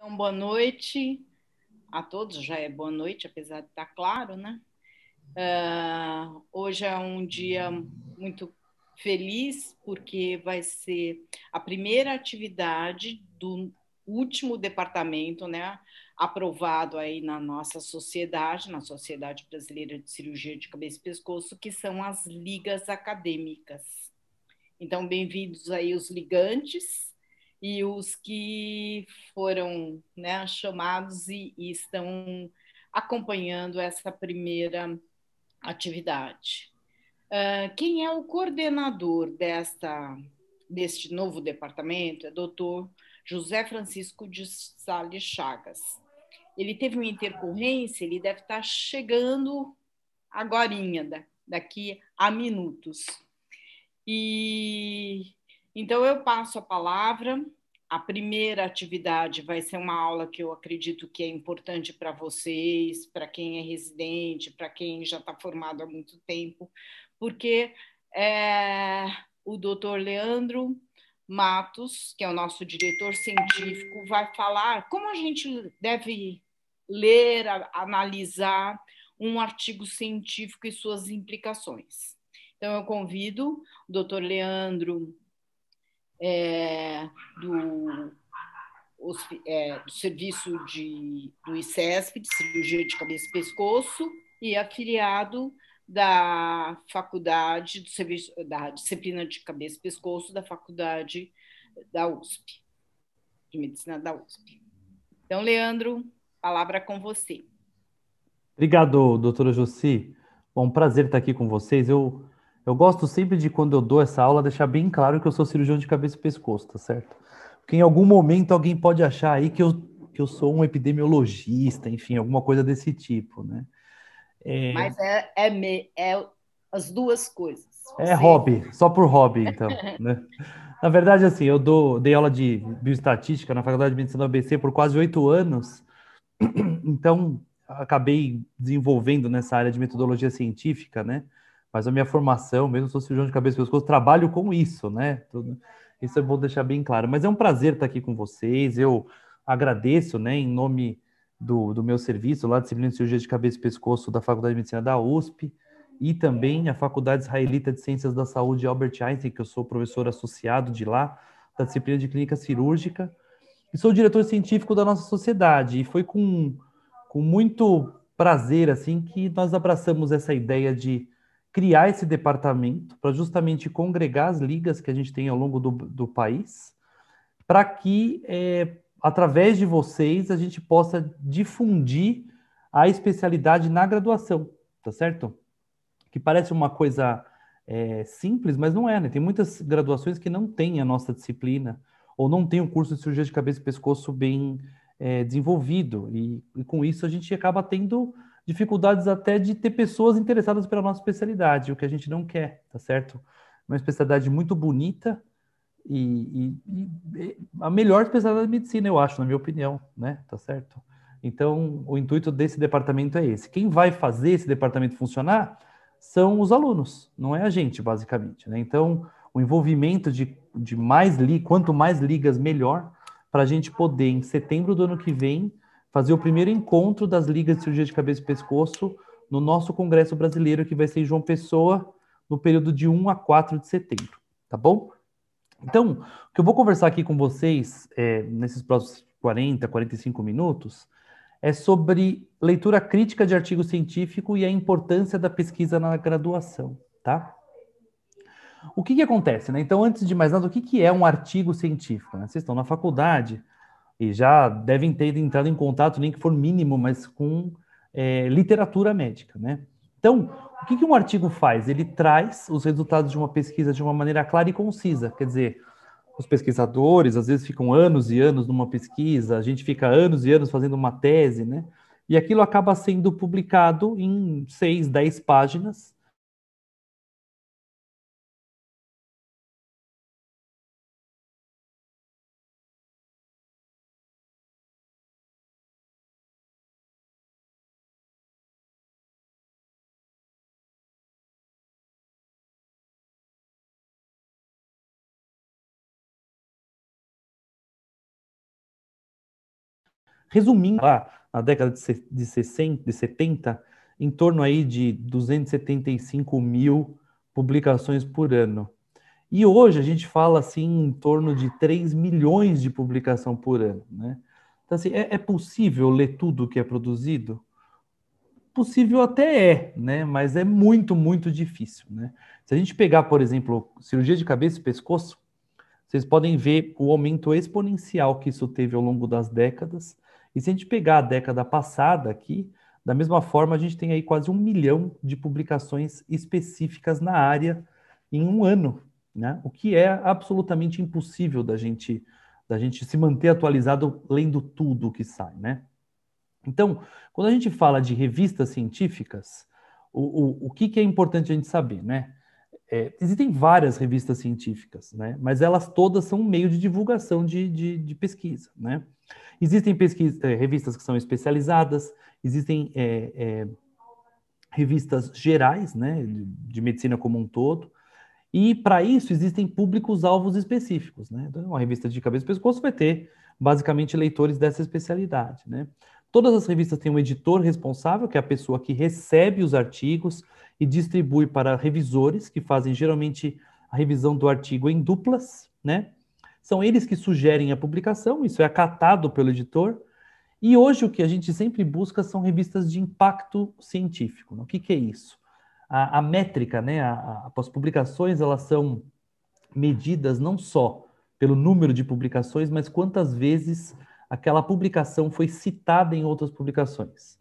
Então, boa noite a todos, já é boa noite, apesar de estar tá claro, né? Uh, hoje é um dia muito feliz, porque vai ser a primeira atividade do último departamento, né? Aprovado aí na nossa sociedade, na Sociedade Brasileira de Cirurgia de Cabeça e Pescoço, que são as ligas acadêmicas. Então, bem-vindos aí os ligantes e os que foram né, chamados e, e estão acompanhando essa primeira atividade. Uh, quem é o coordenador desta, deste novo departamento é o doutor José Francisco de Sales Chagas. Ele teve uma intercorrência, ele deve estar chegando agorinha, daqui a minutos. E então, eu passo a palavra. A primeira atividade vai ser uma aula que eu acredito que é importante para vocês, para quem é residente, para quem já está formado há muito tempo, porque é, o doutor Leandro Matos, que é o nosso diretor científico, vai falar como a gente deve ler, analisar um artigo científico e suas implicações. Então, eu convido o doutor Leandro é, do, os, é, do serviço de, do ICESP, de cirurgia de cabeça e pescoço, e é afiliado da faculdade do serviço da disciplina de cabeça e pescoço da faculdade da USP, de medicina da USP. Então, Leandro, palavra com você. Obrigado, doutora Josi. Bom, prazer estar aqui com vocês. Eu eu gosto sempre de, quando eu dou essa aula, deixar bem claro que eu sou cirurgião de cabeça e pescoço, tá certo? Porque em algum momento alguém pode achar aí que eu, que eu sou um epidemiologista, enfim, alguma coisa desse tipo, né? É... Mas é, é, me, é as duas coisas. É Sim. hobby, só por hobby, então, né? Na verdade, assim, eu dou, dei aula de bioestatística na Faculdade de Medicina do ABC por quase oito anos, então acabei desenvolvendo nessa área de metodologia científica, né? mas a minha formação, mesmo sou cirurgião de cabeça e pescoço, trabalho com isso, né? Isso eu vou deixar bem claro. Mas é um prazer estar aqui com vocês. Eu agradeço, né, em nome do, do meu serviço lá, disciplina de cirurgia de cabeça e pescoço da Faculdade de Medicina da USP e também a Faculdade Israelita de Ciências da Saúde Albert Einstein, que eu sou professor associado de lá, da disciplina de clínica cirúrgica. E sou diretor científico da nossa sociedade. E foi com, com muito prazer, assim, que nós abraçamos essa ideia de criar esse departamento para justamente congregar as ligas que a gente tem ao longo do, do país, para que, é, através de vocês, a gente possa difundir a especialidade na graduação, tá certo? Que parece uma coisa é, simples, mas não é, né? Tem muitas graduações que não têm a nossa disciplina, ou não tem um curso de cirurgia de cabeça e pescoço bem é, desenvolvido, e, e com isso a gente acaba tendo dificuldades até de ter pessoas interessadas pela nossa especialidade, o que a gente não quer, tá certo? Uma especialidade muito bonita e, e, e a melhor especialidade de medicina, eu acho, na minha opinião, né? Tá certo? Então, o intuito desse departamento é esse. Quem vai fazer esse departamento funcionar são os alunos, não é a gente, basicamente. Né? Então, o envolvimento de, de mais ligas, quanto mais ligas, melhor, para a gente poder, em setembro do ano que vem, fazer o primeiro encontro das ligas de cirurgia de cabeça e pescoço no nosso congresso brasileiro que vai ser em João Pessoa no período de 1 a 4 de setembro, tá bom? Então, o que eu vou conversar aqui com vocês é, nesses próximos 40, 45 minutos é sobre leitura crítica de artigo científico e a importância da pesquisa na graduação, tá? O que, que acontece, né? Então, antes de mais nada, o que, que é um artigo científico? Né? Vocês estão na faculdade, e já devem ter entrado em contato, nem que for mínimo, mas com é, literatura médica, né? Então, o que, que um artigo faz? Ele traz os resultados de uma pesquisa de uma maneira clara e concisa. Quer dizer, os pesquisadores às vezes ficam anos e anos numa pesquisa, a gente fica anos e anos fazendo uma tese, né? E aquilo acaba sendo publicado em seis, dez páginas, Resumindo, lá na década de 60, de 70, em torno aí de 275 mil publicações por ano. E hoje a gente fala assim em torno de 3 milhões de publicação por ano, né? Então, assim, é, é possível ler tudo que é produzido? Possível até é, né? Mas é muito, muito difícil, né? Se a gente pegar, por exemplo, cirurgia de cabeça e pescoço, vocês podem ver o aumento exponencial que isso teve ao longo das décadas e se a gente pegar a década passada aqui, da mesma forma, a gente tem aí quase um milhão de publicações específicas na área em um ano, né? O que é absolutamente impossível da gente da gente se manter atualizado lendo tudo o que sai, né? Então, quando a gente fala de revistas científicas, o, o, o que, que é importante a gente saber, né? É, existem várias revistas científicas, né? mas elas todas são um meio de divulgação de, de, de pesquisa. Né? Existem pesquisa, é, revistas que são especializadas, existem é, é, revistas gerais né? de, de, medicina como um todo, e para isso existem públicos-alvos específicos. Né? Então, uma revista de cabeça e pescoço vai ter basicamente leitores dessa especialidade. Né? Todas as revistas têm um editor responsável, que é a pessoa que recebe os artigos, e distribui para revisores que fazem geralmente a revisão do artigo em duplas, né? São eles que sugerem a publicação, isso é acatado pelo editor. E hoje o que a gente sempre busca são revistas de impacto científico. Né? O que, que é isso? A, a métrica, né? A, a, as publicações elas são medidas não só pelo número de publicações, mas quantas vezes aquela publicação foi citada em outras publicações.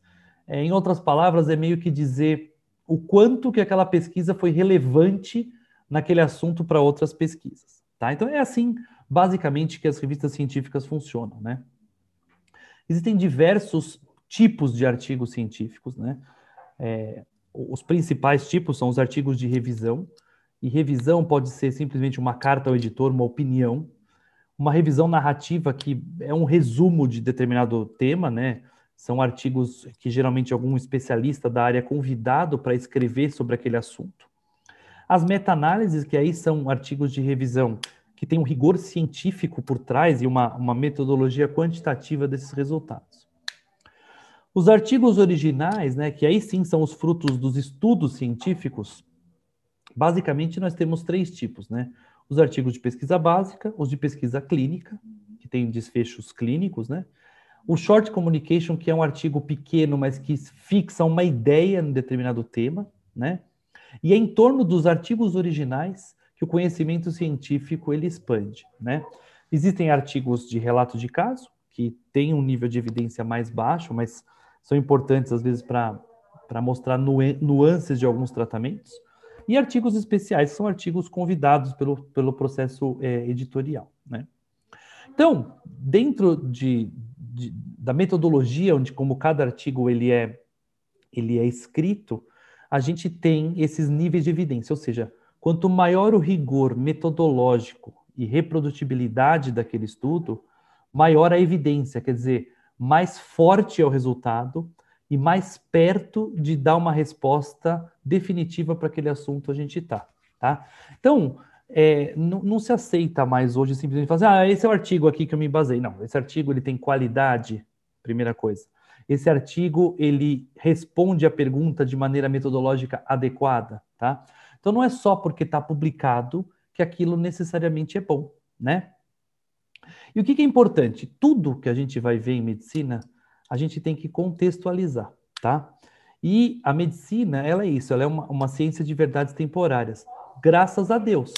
É, em outras palavras, é meio que dizer o quanto que aquela pesquisa foi relevante naquele assunto para outras pesquisas. Tá? Então é assim, basicamente, que as revistas científicas funcionam. Né? Existem diversos tipos de artigos científicos. Né? É, os principais tipos são os artigos de revisão, e revisão pode ser simplesmente uma carta ao editor, uma opinião, uma revisão narrativa que é um resumo de determinado tema, né? São artigos que geralmente algum especialista da área é convidado para escrever sobre aquele assunto. As meta-análises, que aí são artigos de revisão que tem um rigor científico por trás e uma, uma metodologia quantitativa desses resultados. Os artigos originais, né, que aí sim são os frutos dos estudos científicos, basicamente nós temos três tipos, né? Os artigos de pesquisa básica, os de pesquisa clínica, que têm desfechos clínicos, né? O short communication, que é um artigo pequeno, mas que fixa uma ideia em determinado tema, né? E é em torno dos artigos originais que o conhecimento científico ele expande, né? Existem artigos de relato de caso, que têm um nível de evidência mais baixo, mas são importantes às vezes para mostrar nuances de alguns tratamentos. E artigos especiais, são artigos convidados pelo, pelo processo é, editorial, né? Então, dentro de, de, da metodologia onde como cada artigo ele é ele é escrito, a gente tem esses níveis de evidência, ou seja, quanto maior o rigor metodológico e reprodutibilidade daquele estudo, maior a evidência, quer dizer, mais forte é o resultado e mais perto de dar uma resposta definitiva para aquele assunto a gente está. Tá? Então, é, não, não, se aceita mais hoje simplesmente fazer, assim, ah, esse é o artigo aqui que eu me basei. Não, esse artigo ele tem qualidade, primeira coisa. Esse artigo ele responde a pergunta de maneira metodológica adequada, tá? Então não é só porque está publicado que aquilo necessariamente é bom, né? E o que, que é importante? Tudo que a gente vai ver em medicina, a gente tem que contextualizar, tá? E a medicina, ela é isso, ela é uma, uma ciência de verdades temporárias. Graças a Deus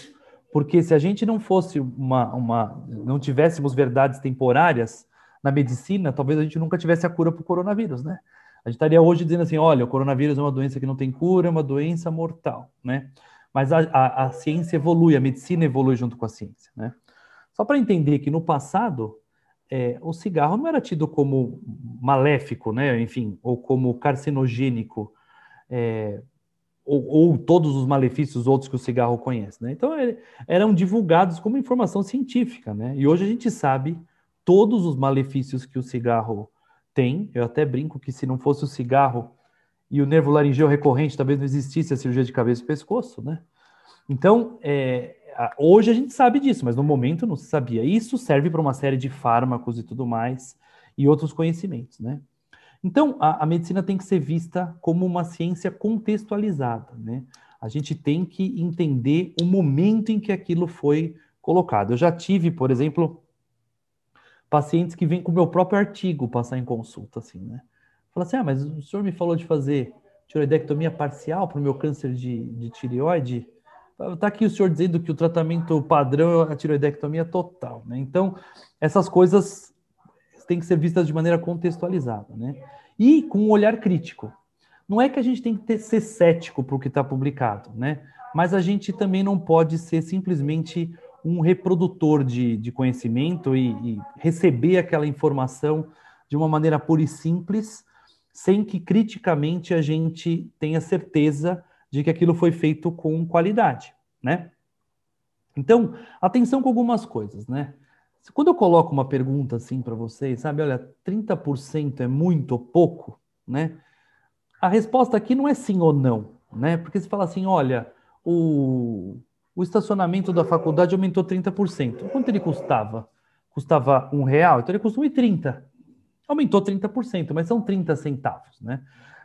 porque se a gente não fosse uma, uma não tivéssemos verdades temporárias na medicina, talvez a gente nunca tivesse a cura para o coronavírus, né? A gente estaria hoje dizendo assim, olha, o coronavírus é uma doença que não tem cura, é uma doença mortal, né? Mas a, a, a ciência evolui, a medicina evolui junto com a ciência, né? Só para entender que no passado é, o cigarro não era tido como maléfico, né? Enfim, ou como carcinogênico. É, ou, ou, todos os malefícios outros que o cigarro conhece, né? Então ele, eram divulgados como informação científica, né? E hoje a gente sabe todos os malefícios que o cigarro tem. Eu até brinco que se não fosse o cigarro e o nervo laringeo recorrente, talvez não existisse a cirurgia de cabeça e pescoço, né? Então é, hoje a gente sabe disso, mas no momento não se sabia. Isso serve para uma série de fármacos e tudo mais e outros conhecimentos, né? Então, a, a, medicina tem que ser vista como uma ciência contextualizada, né? A gente tem que entender o momento em que aquilo foi colocado. Eu já tive, por exemplo, pacientes que vêm com o meu próprio artigo passar em consulta, assim, né? Fala assim, ah, mas o senhor me falou de fazer tiroidectomia parcial para o meu câncer de, de tireoide? Está aqui o senhor dizendo que o tratamento padrão é a tiroidectomia total, né? Então, essas coisas têm que ser vistas de maneira contextualizada, né? E com um olhar crítico. Não é que a gente tem que ter, ser cético para o que está publicado, né? Mas a gente também não pode ser simplesmente um reprodutor de, de conhecimento e, e receber aquela informação de uma maneira pura e simples, sem que criticamente a gente tenha certeza de que aquilo foi feito com qualidade, né? Então, atenção com algumas coisas, né? Quando eu coloco uma pergunta assim para vocês, sabe, olha, 30% é muito ou pouco, né? A resposta aqui não é sim ou não, né? Porque se fala assim, olha, o, o estacionamento da faculdade aumentou 30%. Quanto ele custava? Custava um real, então ele custa 1,30. Aumentou 30%, mas são 30 centavos, né?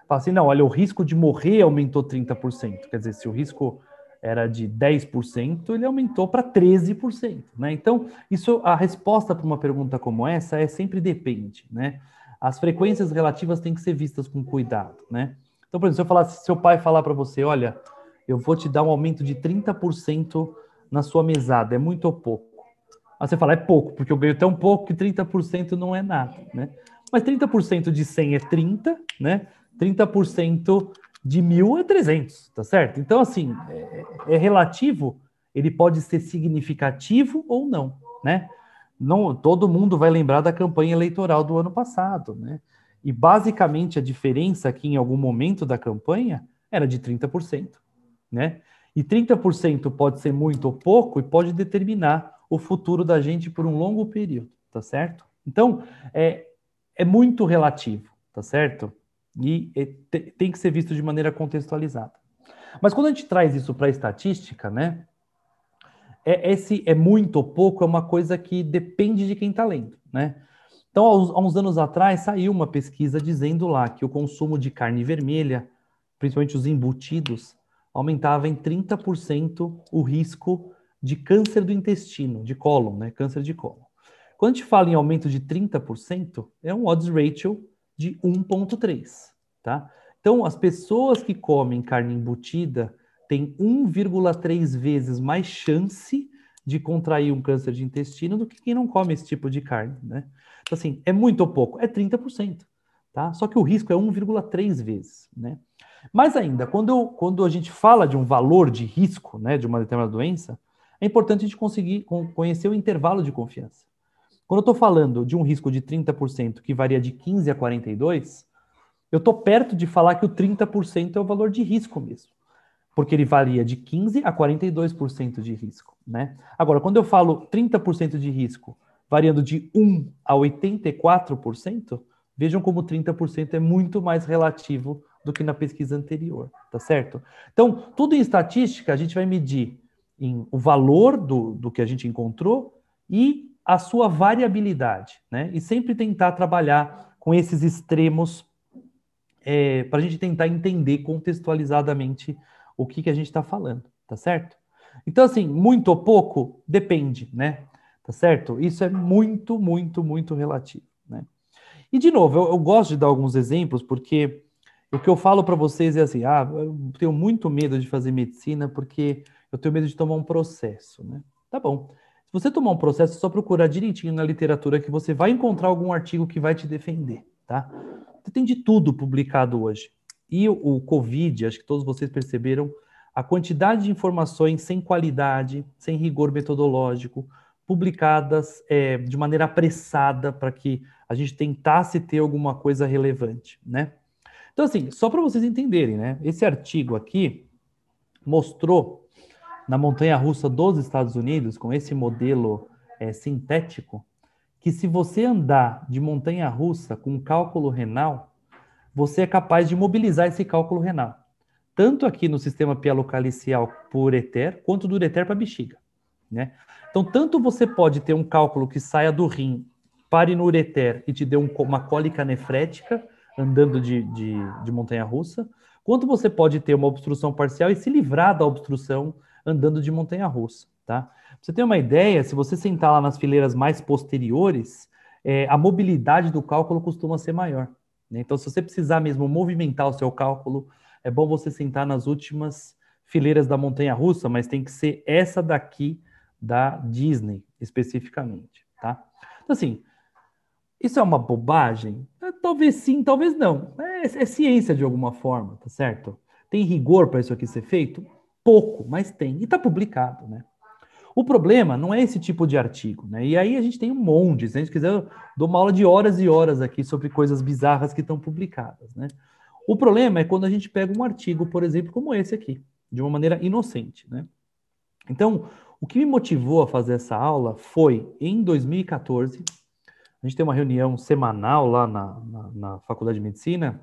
Fala assim, não, olha, o risco de morrer aumentou 30%. Quer dizer, se o risco era de 10%, ele aumentou para 13%. Né? Então, isso, a resposta para uma pergunta como essa é sempre depende. Né? As frequências relativas têm que ser vistas com cuidado. Né? Então, por exemplo, se eu falar, se seu pai falar para você, olha, eu vou te dar um aumento de 30% na sua mesada, é muito ou pouco? Aí você fala, é pouco, porque eu ganho tão pouco que 30% não é nada. Né? Mas 30% de 100 é 30, né? 30% de mil a 300, tá certo? Então, assim, é, é, relativo, ele pode ser significativo ou não, né? Não, todo mundo vai lembrar da campanha eleitoral do ano passado, né? E basicamente a diferença aqui em algum momento da campanha era de 30%, né? E 30% pode ser muito ou pouco e pode determinar o futuro da gente por um longo período, tá certo? Então, é, é muito relativo, tá certo? E é, tem que ser visto de maneira contextualizada. Mas quando a gente traz isso para a estatística, né? É, esse é muito ou pouco é uma coisa que depende de quem está lendo, né? Então, há uns anos atrás, saiu uma pesquisa dizendo lá que o consumo de carne vermelha, principalmente os embutidos, aumentava em 30% o risco de câncer do intestino, de cólon, né? Câncer de cólon. Quando a gente fala em aumento de 30%, é um odds ratio de 1,3, tá? Então, as pessoas que comem carne embutida têm 1,3 vezes mais chance de contrair um câncer de intestino do que quem não come esse tipo de carne, né? Então, assim, é muito pouco, é 30%, tá? Só que o risco é 1,3 vezes, né? Mas ainda, quando, eu, quando a gente fala de um valor de risco, né, de uma determinada doença, é importante a gente conseguir conhecer o intervalo de confiança. Quando eu estou falando de um risco de 30% que varia de 15 a 42, eu estou perto de falar que o 30% é o valor de risco mesmo, porque ele varia de 15 a 42% de risco, né? Agora, quando eu falo 30% de risco variando de 1 a 84%, vejam como 30% é muito mais relativo do que na pesquisa anterior, tá certo? Então, tudo em estatística, a gente vai medir em o valor do, do que a gente encontrou e a sua variabilidade, né? E sempre tentar trabalhar com esses extremos é, para a gente tentar entender contextualizadamente o que, que a gente está falando, tá certo? Então, assim, muito ou pouco depende, né? Tá certo? Isso é muito, muito, muito relativo, né? E, de novo, eu, eu gosto de dar alguns exemplos porque o que eu falo para vocês é assim: ah, eu tenho muito medo de fazer medicina porque eu tenho medo de tomar um processo, né? Tá bom você tomar um processo, é só procurar direitinho na literatura que você vai encontrar algum artigo que vai te defender, tá? Você tem de tudo publicado hoje. E o, o Covid, acho que todos vocês perceberam, a quantidade de informações sem qualidade, sem rigor metodológico, publicadas é, de maneira apressada para que a gente tentasse ter alguma coisa relevante, né? Então, assim, só para vocês entenderem, né? Esse artigo aqui mostrou na montanha russa dos Estados Unidos, com esse modelo é, sintético, que se você andar de montanha russa com cálculo renal, você é capaz de mobilizar esse cálculo renal, tanto aqui no sistema pialocalicial por o ureter, quanto do ureter para a bexiga. Né? Então, tanto você pode ter um cálculo que saia do rim, pare no ureter e te dê um, uma cólica nefrética, andando de, de, de montanha russa, quanto você pode ter uma obstrução parcial e se livrar da obstrução andando de montanha russa, tá? Pra você ter uma ideia, se você sentar lá nas fileiras mais posteriores, é, a mobilidade do cálculo costuma ser maior. Né? Então, se você precisar mesmo movimentar o seu cálculo, é bom você sentar nas últimas fileiras da montanha russa, mas tem que ser essa daqui da Disney, especificamente, tá? Então, assim, isso é uma bobagem? É, talvez sim, talvez não. É, é ciência de alguma forma, tá certo? Tem rigor para isso aqui ser feito? pouco, mas tem. E está publicado, né? O problema não é esse tipo de artigo, né? E aí a gente tem um monte. Se a gente quiser, eu dou uma aula de horas e horas aqui sobre coisas bizarras que estão publicadas, né? O problema é quando a gente pega um artigo, por exemplo, como esse aqui, de uma maneira inocente, né? Então, o que me motivou a fazer essa aula foi em 2014. A gente tem uma reunião semanal lá na, na, na Faculdade de Medicina,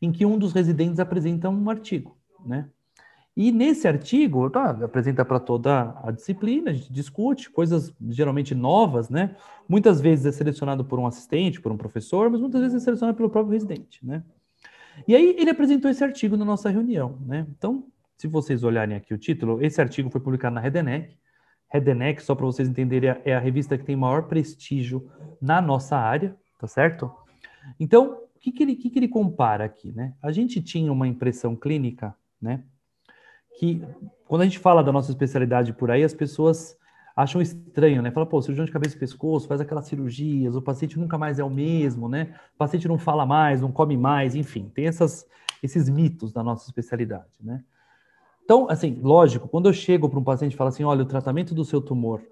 em que um dos residentes apresenta um artigo, né? E nesse artigo, tá, apresenta para toda a disciplina, a gente discute coisas geralmente novas, né? Muitas vezes é selecionado por um assistente, por um professor, mas muitas vezes é selecionado pelo próprio residente, né? E aí ele apresentou esse artigo na nossa reunião, né? Então, se vocês olharem aqui o título, esse artigo foi publicado na Redenec. Redenec, só para vocês entenderem, é a revista que tem maior prestígio na nossa área, tá certo? Então, o que, que, ele, que, que ele compara aqui, né? A gente tinha uma impressão clínica, né? que quando a gente fala da nossa especialidade por aí, as pessoas acham estranho, né? Fala, pô, cirurgião de cabeça e pescoço, faz aquelas cirurgias, o paciente nunca mais é o mesmo, né? O paciente não fala mais, não come mais, enfim, tem essas, esses mitos da nossa especialidade, né? Então, assim, lógico, quando eu chego para um paciente e falo assim, olha, o tratamento do seu tumor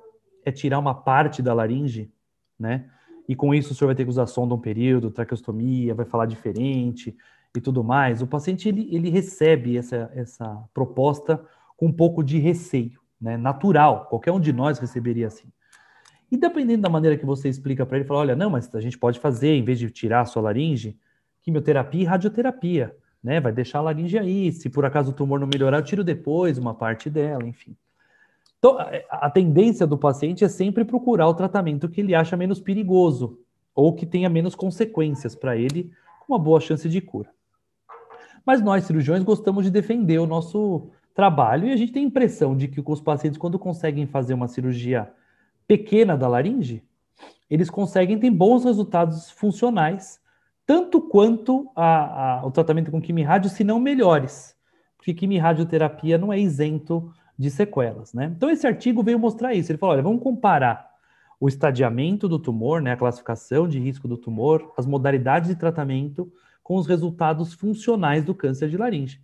é tirar uma parte da laringe, né? E com isso o senhor vai ter que usar sonda um período, traqueostomia, vai falar diferente, e tudo mais, o paciente ele, ele recebe essa, essa proposta com um pouco de receio, né? natural, qualquer um de nós receberia assim. E dependendo da maneira que você explica para ele, fala: olha, não, mas a gente pode fazer, em vez de tirar a sua laringe, quimioterapia e radioterapia, né? Vai deixar a laringe aí. Se por acaso o tumor não melhorar, eu tiro depois uma parte dela, enfim. Então, a tendência do paciente é sempre procurar o tratamento que ele acha menos perigoso ou que tenha menos consequências para ele, com uma boa chance de cura. Mas nós, cirurgiões, gostamos de defender o nosso trabalho e a gente tem a impressão de que os pacientes, quando conseguem fazer uma cirurgia pequena da laringe, eles conseguem ter bons resultados funcionais, tanto quanto a, a, o tratamento com quimirádio, se não melhores, porque quimiradioterapia não é isento de sequelas, né? Então esse artigo veio mostrar isso. Ele falou, olha, vamos comparar o estadiamento do tumor, né, a classificação de risco do tumor, as modalidades de tratamento com os resultados funcionais do câncer de laringe.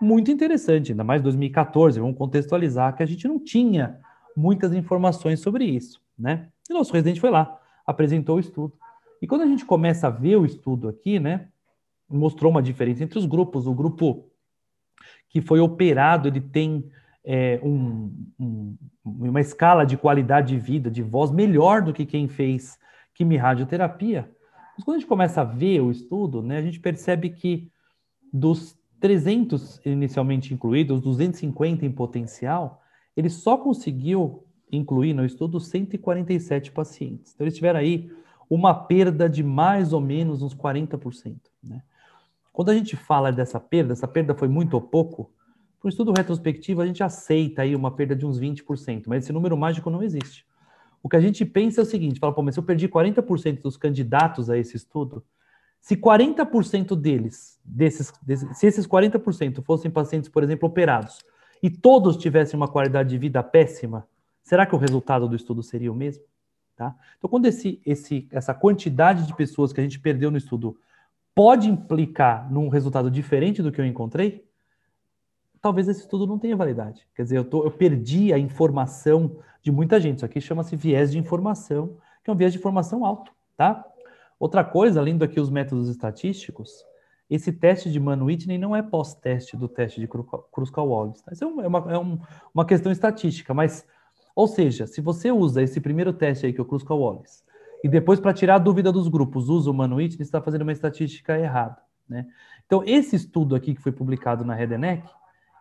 Muito interessante, ainda mais 2014, vamos contextualizar que a gente não tinha muitas informações sobre isso, né? E nosso residente foi lá, apresentou o estudo. E quando a gente começa a ver o estudo aqui, né, mostrou uma diferença entre os grupos. O grupo que foi operado, ele tem é, um, um, uma escala de qualidade de vida, de voz melhor do que quem fez quimio-radioterapia. Mas quando a gente começa a ver o estudo, né, a gente percebe que dos 300 inicialmente incluídos, 250 em potencial, ele só conseguiu incluir no estudo 147 pacientes. Então, eles tiveram aí uma perda de mais ou menos uns 40%. Né? Quando a gente fala dessa perda, essa perda foi muito ou pouco, para o estudo retrospectivo a gente aceita aí uma perda de uns 20%, mas esse número mágico não existe. O que a gente pensa é o seguinte: fala, pô, mas se eu perdi 40% dos candidatos a esse estudo, se 40% deles, desses, desses, se esses 40% fossem pacientes, por exemplo, operados, e todos tivessem uma qualidade de vida péssima, será que o resultado do estudo seria o mesmo? Tá? Então, quando esse, esse, essa quantidade de pessoas que a gente perdeu no estudo pode implicar num resultado diferente do que eu encontrei, talvez esse estudo não tenha validade. Quer dizer, eu, tô, eu perdi a informação de muita gente. Isso aqui chama-se viés de informação, que é um viés de informação alto, tá? Outra coisa, além daqui os métodos estatísticos, esse teste de Mann-Whitney não é pós-teste do teste de Kruskal-Wallis. Tá? Isso é, é, uma, é um, uma questão estatística, mas, ou seja, se você usa esse primeiro teste aí, que é o Kruskal-Wallis, e depois, para tirar a dúvida dos grupos, usa o Mann-Whitney, está fazendo uma estatística errada. Né? Então, esse estudo aqui que foi publicado na Redneck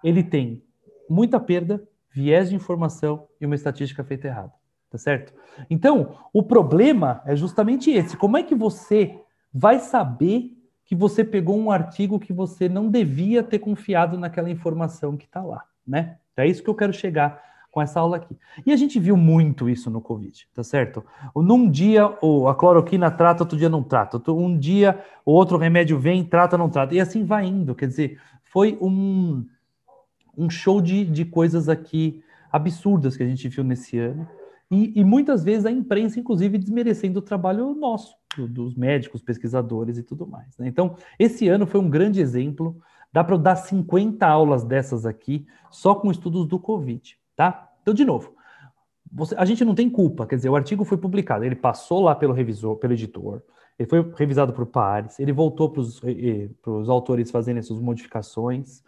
ele tem muita perda, viés de informação e uma estatística feita errada, tá certo? Então, o problema é justamente esse. Como é que você vai saber que você pegou um artigo que você não devia ter confiado naquela informação que está lá, né? é isso que eu quero chegar com essa aula aqui. E a gente viu muito isso no Covid, tá certo? Num dia a cloroquina trata, outro dia não trata. Um dia o outro remédio vem, trata, não trata. E assim vai indo. Quer dizer, foi um, um show de, de coisas aqui absurdas que a gente viu nesse ano. E, e muitas vezes a imprensa, inclusive, desmerecendo o trabalho nosso, do, dos médicos, pesquisadores e tudo mais. Né? Então, esse ano foi um grande exemplo. Dá para eu dar 50 aulas dessas aqui, só com estudos do Covid, tá? Então, de novo, você, a gente não tem culpa, quer dizer, o artigo foi publicado, ele passou lá pelo revisor, pelo editor, ele foi revisado por pares, ele voltou para os eh, eh, autores fazendo essas modificações,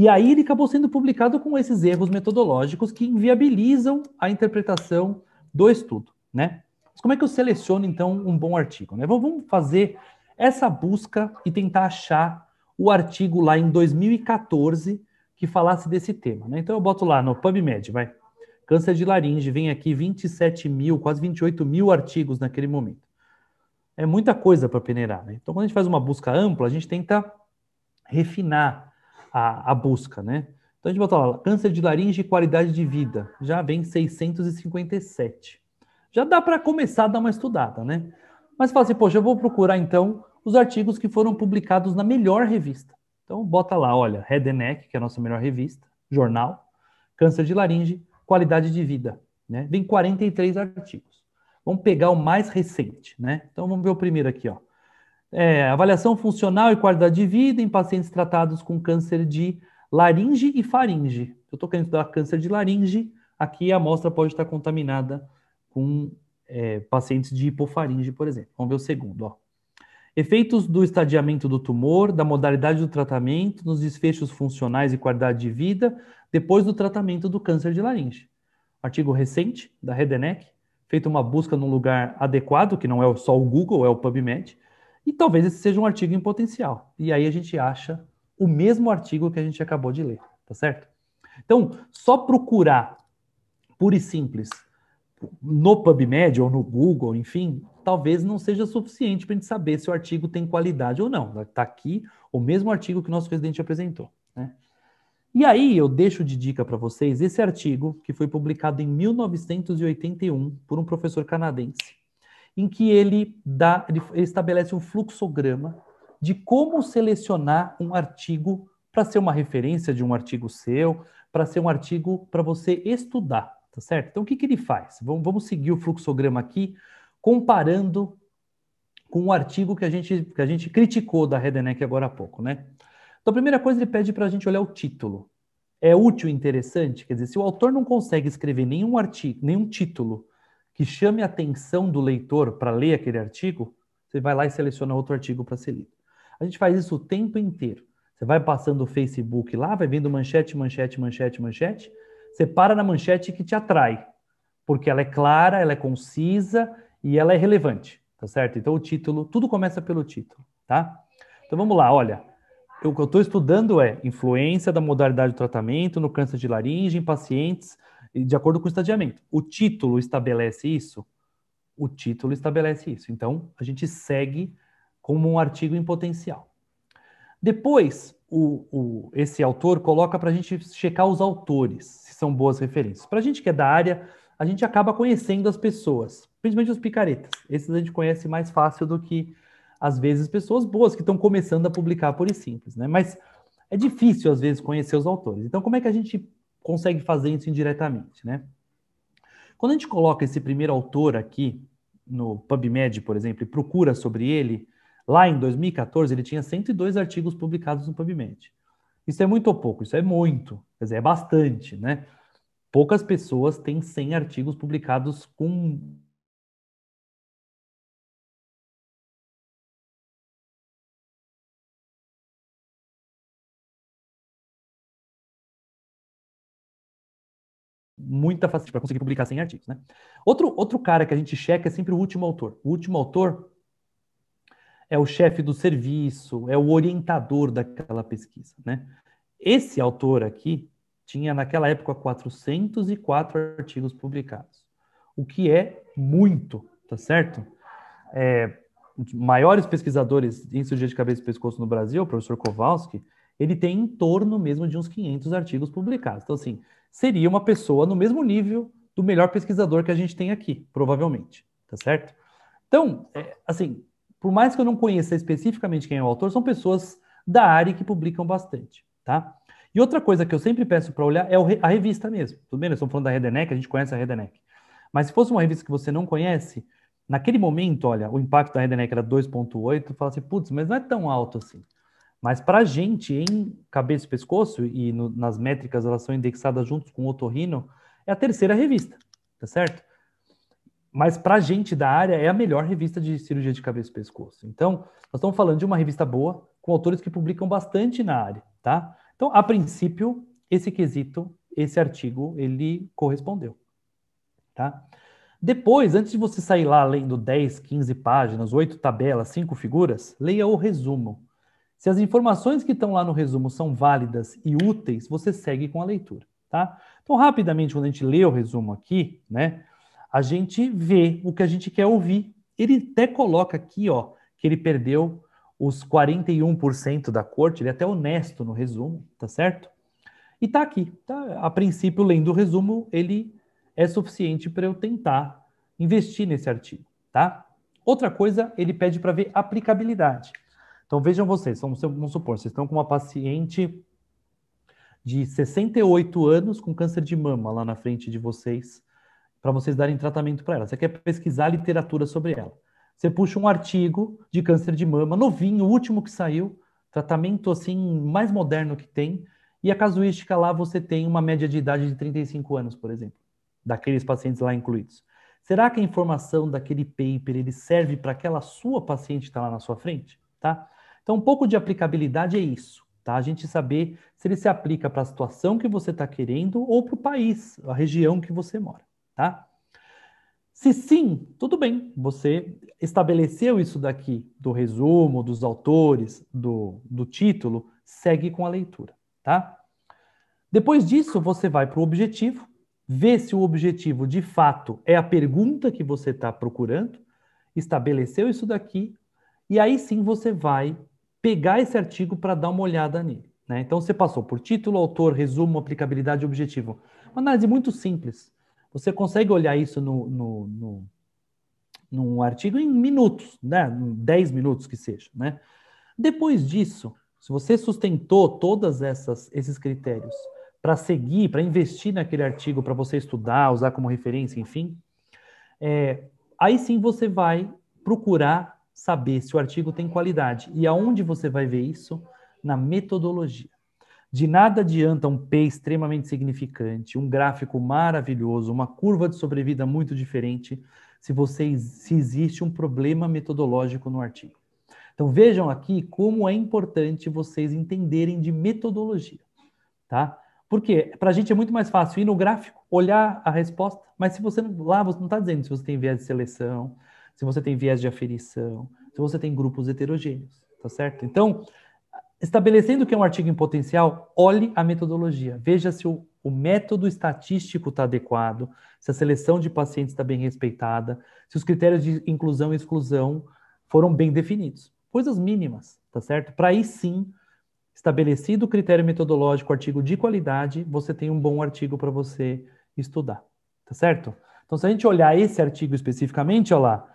e aí ele acabou sendo publicado com esses erros metodológicos que inviabilizam a interpretação do estudo, né? Mas como é que eu seleciono então um bom artigo? Né? Vamos fazer essa busca e tentar achar o artigo lá em 2014 que falasse desse tema, né? Então eu boto lá no PubMed, vai. Câncer de laringe, vem aqui 27 mil, quase 28 mil artigos naquele momento. É muita coisa para peneirar, né? Então quando a gente faz uma busca ampla, a gente tenta refinar a, a busca, né? Então a gente botou lá, câncer de laringe e qualidade de vida. Já vem 657. Já dá para começar a dar uma estudada, né? Mas fala assim, poxa, eu vou procurar então os artigos que foram publicados na melhor revista. Então bota lá, olha, Head and Neck, que é a nossa melhor revista, jornal, câncer de laringe, qualidade de vida. Né? Vem 43 artigos. Vamos pegar o mais recente, né? Então vamos ver o primeiro aqui, ó. É, avaliação funcional e qualidade de vida em pacientes tratados com câncer de laringe e faringe. Eu estou querendo dar câncer de laringe, aqui a amostra pode estar contaminada com é, pacientes de hipofaringe, por exemplo. Vamos ver o segundo. Ó. Efeitos do estadiamento do tumor, da modalidade do tratamento, nos desfechos funcionais e qualidade de vida depois do tratamento do câncer de laringe. Artigo recente da Redenec, feita uma busca num lugar adequado, que não é só o Google, é o PubMed, e talvez esse seja um artigo em potencial. E aí a gente acha o mesmo artigo que a gente acabou de ler, tá certo? Então, só procurar, pura e simples, no PubMed ou no Google, enfim, talvez não seja suficiente para a gente saber se o artigo tem qualidade ou não. Está aqui o mesmo artigo que o nosso presidente apresentou. Né? E aí eu deixo de dica para vocês esse artigo que foi publicado em 1981 por um professor canadense em que ele dá, ele estabelece um fluxograma de como selecionar um artigo para ser uma referência de um artigo seu, para ser um artigo para você estudar, tá certo? Então, o que, que ele faz? Vamos, vamos seguir o fluxograma aqui, comparando com o artigo que a gente, que a gente criticou da Redeneck agora há pouco, né? Então, a primeira coisa, ele pede para a gente olhar o título. É útil, interessante? Quer dizer, se o autor não consegue escrever nenhum artigo, nenhum título que chame a atenção do leitor para ler aquele artigo, você vai lá e seleciona outro artigo para ser lido. A gente faz isso o tempo inteiro. Você vai passando o Facebook lá, vai vendo manchete, manchete, manchete, manchete. Você para na manchete que te atrai, porque ela é clara, ela é concisa e ela é relevante, tá certo? Então o título, tudo começa pelo título, tá? Então vamos lá, olha. o que eu estou estudando é influência da modalidade de tratamento no câncer de laringe em pacientes de acordo com o estadiamento. O título estabelece isso? O título estabelece isso. Então, a gente segue como um artigo em potencial. Depois, o, o, esse autor coloca para a gente checar os autores, se são boas referências. Para a gente que é da área, a gente acaba conhecendo as pessoas, principalmente os picaretas. Esses a gente conhece mais fácil do que, às vezes, pessoas boas que estão começando a publicar por e simples, né? Mas é difícil, às vezes, conhecer os autores. Então, como é que a gente consegue fazer isso indiretamente, né? Quando a gente coloca esse primeiro autor aqui no PubMed, por exemplo, e procura sobre ele, lá em 2014 ele tinha 102 artigos publicados no PubMed. Isso é muito ou pouco? Isso é muito, quer dizer, é bastante, né? Poucas pessoas têm 100 artigos publicados com muita facilidade para conseguir publicar 100 artigos, né? Outro, outro cara que a gente checa é sempre o último autor. O último autor é o chefe do serviço, é o orientador daquela pesquisa, né? Esse autor aqui tinha naquela época 404 artigos publicados, o que é muito, tá certo? É, maiores pesquisadores em cirurgia de cabeça e pescoço no Brasil, o professor Kowalski, ele tem em torno mesmo de uns 500 artigos publicados. Então, assim, seria uma pessoa no mesmo nível do melhor pesquisador que a gente tem aqui, provavelmente, tá certo? Então, é, assim, por mais que eu não conheça especificamente quem é o autor, são pessoas da área que publicam bastante, tá? E outra coisa que eu sempre peço para olhar é a revista mesmo. Tudo bem, nós estamos falando da Redenec, a gente conhece a Redenec. Mas se fosse uma revista que você não conhece, naquele momento, olha, o impacto da Redenec era 2.8, fala assim, putz, mas não é tão alto assim. Mas para a gente, em cabeça e pescoço, e no, nas métricas elas são indexadas juntos com o Otorrino, é a terceira revista, tá certo? Mas para a gente da área, é a melhor revista de cirurgia de cabeça e pescoço. Então, nós estamos falando de uma revista boa, com autores que publicam bastante na área, tá? Então, a princípio, esse quesito, esse artigo, ele correspondeu, tá? Depois, antes de você sair lá lendo 10, 15 páginas, 8 tabelas, 5 figuras, leia o resumo, se as informações que estão lá no resumo são válidas e úteis, você segue com a leitura, tá? Então, rapidamente, quando a gente lê o resumo aqui, né, a gente vê o que a gente quer ouvir. Ele até coloca aqui, ó, que ele perdeu os 41% da corte, ele é até honesto no resumo, tá certo? E tá aqui, tá? A princípio, lendo o resumo, ele é suficiente para eu tentar investir nesse artigo, tá? Outra coisa, ele pede para ver aplicabilidade. Então vejam vocês, vamos, vamos supor, vocês estão com uma paciente de 68 anos com câncer de mama lá na frente de vocês, para vocês darem tratamento para ela. Você quer pesquisar literatura sobre ela. Você puxa um artigo de câncer de mama, novinho, o último que saiu, tratamento assim mais moderno que tem, e a casuística lá você tem uma média de idade de 35 anos, por exemplo, daqueles pacientes lá incluídos. Será que a informação daquele paper ele serve para aquela sua paciente que está lá na sua frente? Tá? Então, um pouco de aplicabilidade é isso, tá? A gente saber se ele se aplica para a situação que você está querendo ou para o país, a região que você mora, tá? Se sim, tudo bem, você estabeleceu isso daqui do resumo, dos autores, do, do título, segue com a leitura, tá? Depois disso, você vai para o objetivo, vê se o objetivo de fato é a pergunta que você está procurando, estabeleceu isso daqui, e aí sim você vai pegar esse artigo para dar uma olhada nele. Né? Então, você passou por título, autor, resumo, aplicabilidade e objetivo. Uma análise muito simples. Você consegue olhar isso no, no, no, num artigo em minutos, né? 10 minutos que seja. Né? Depois disso, se você sustentou todos esses critérios para seguir, para investir naquele artigo, para você estudar, usar como referência, enfim, é, aí sim você vai procurar saber se o artigo tem qualidade. E aonde você vai ver isso? Na metodologia. De nada adianta um P extremamente significante, um gráfico maravilhoso, uma curva de sobrevida muito diferente, se, você, se existe um problema metodológico no artigo. Então vejam aqui como é importante vocês entenderem de metodologia, tá? Porque para a gente é muito mais fácil ir no gráfico, olhar a resposta, mas se você lá você não está dizendo se você tem viés de seleção, se você tem viés de aferição, se você tem grupos heterogêneos, tá certo? Então, estabelecendo que é um artigo em potencial, olhe a metodologia, veja se o, o método estatístico está adequado, se a seleção de pacientes está bem respeitada, se os critérios de inclusão e exclusão foram bem definidos. Coisas mínimas, tá certo? Para aí sim, estabelecido o critério metodológico, artigo de qualidade, você tem um bom artigo para você estudar, tá certo? Então, se a gente olhar esse artigo especificamente, olha lá,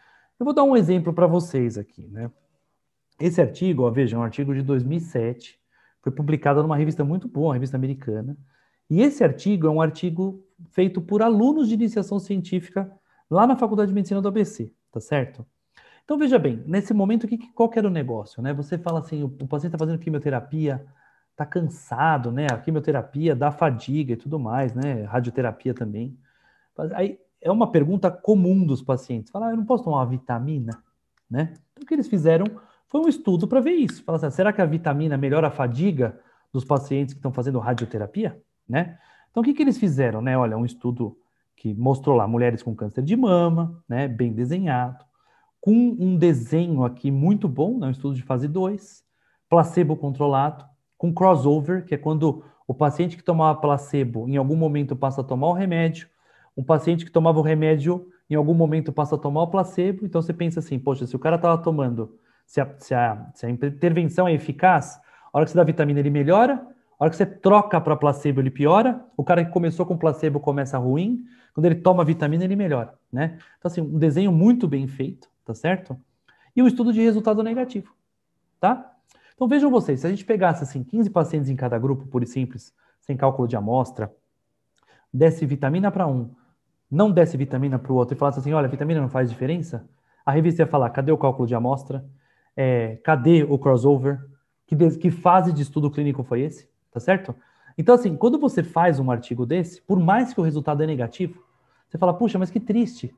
Eu vou dar um exemplo para vocês aqui, né? Esse artigo, ó, veja, é um artigo de 2007, foi publicado numa revista muito boa, uma revista americana, e esse artigo é um artigo feito por alunos de iniciação científica lá na Faculdade de Medicina do ABC, tá certo? Então veja bem, nesse momento, que, qual que era o negócio, né? Você fala assim, o, o paciente está fazendo quimioterapia, está cansado, né? A quimioterapia dá fadiga e tudo mais, né? Radioterapia também. Aí é uma pergunta comum dos pacientes. Falar, ah, eu não posso tomar uma vitamina, né? Então, o que eles fizeram foi um estudo para ver isso. Falar assim, ah, será que a vitamina melhora a fadiga dos pacientes que estão fazendo radioterapia, né? Então, o que, que eles fizeram, né? Olha, um estudo que mostrou lá mulheres com câncer de mama, né? Bem desenhado, com um desenho aqui muito bom, né? Um estudo de fase 2, placebo controlado, com crossover, que é quando o paciente que tomava placebo em algum momento passa a tomar o remédio, um paciente que tomava o remédio, em algum momento passa a tomar o placebo, então você pensa assim, poxa, se o cara estava tomando, se a, se, a, se a intervenção é eficaz, a hora que você dá vitamina ele melhora, a hora que você troca para placebo, ele piora. O cara que começou com placebo começa ruim. Quando ele toma vitamina, ele melhora, né? Então, assim, um desenho muito bem feito, tá certo? E um estudo de resultado negativo, tá? Então, vejam vocês, se a gente pegasse, assim, 15 pacientes em cada grupo, pura e simples, sem cálculo de amostra, desse vitamina para um, não desse vitamina para o outro e falasse assim, olha, vitamina não faz diferença, a revista ia falar, cadê o cálculo de amostra? É, cadê o crossover? Que, de, que fase de estudo clínico foi esse? Tá certo? Então, assim, quando você faz um artigo desse, por mais que o resultado é negativo, você fala, puxa, mas que triste.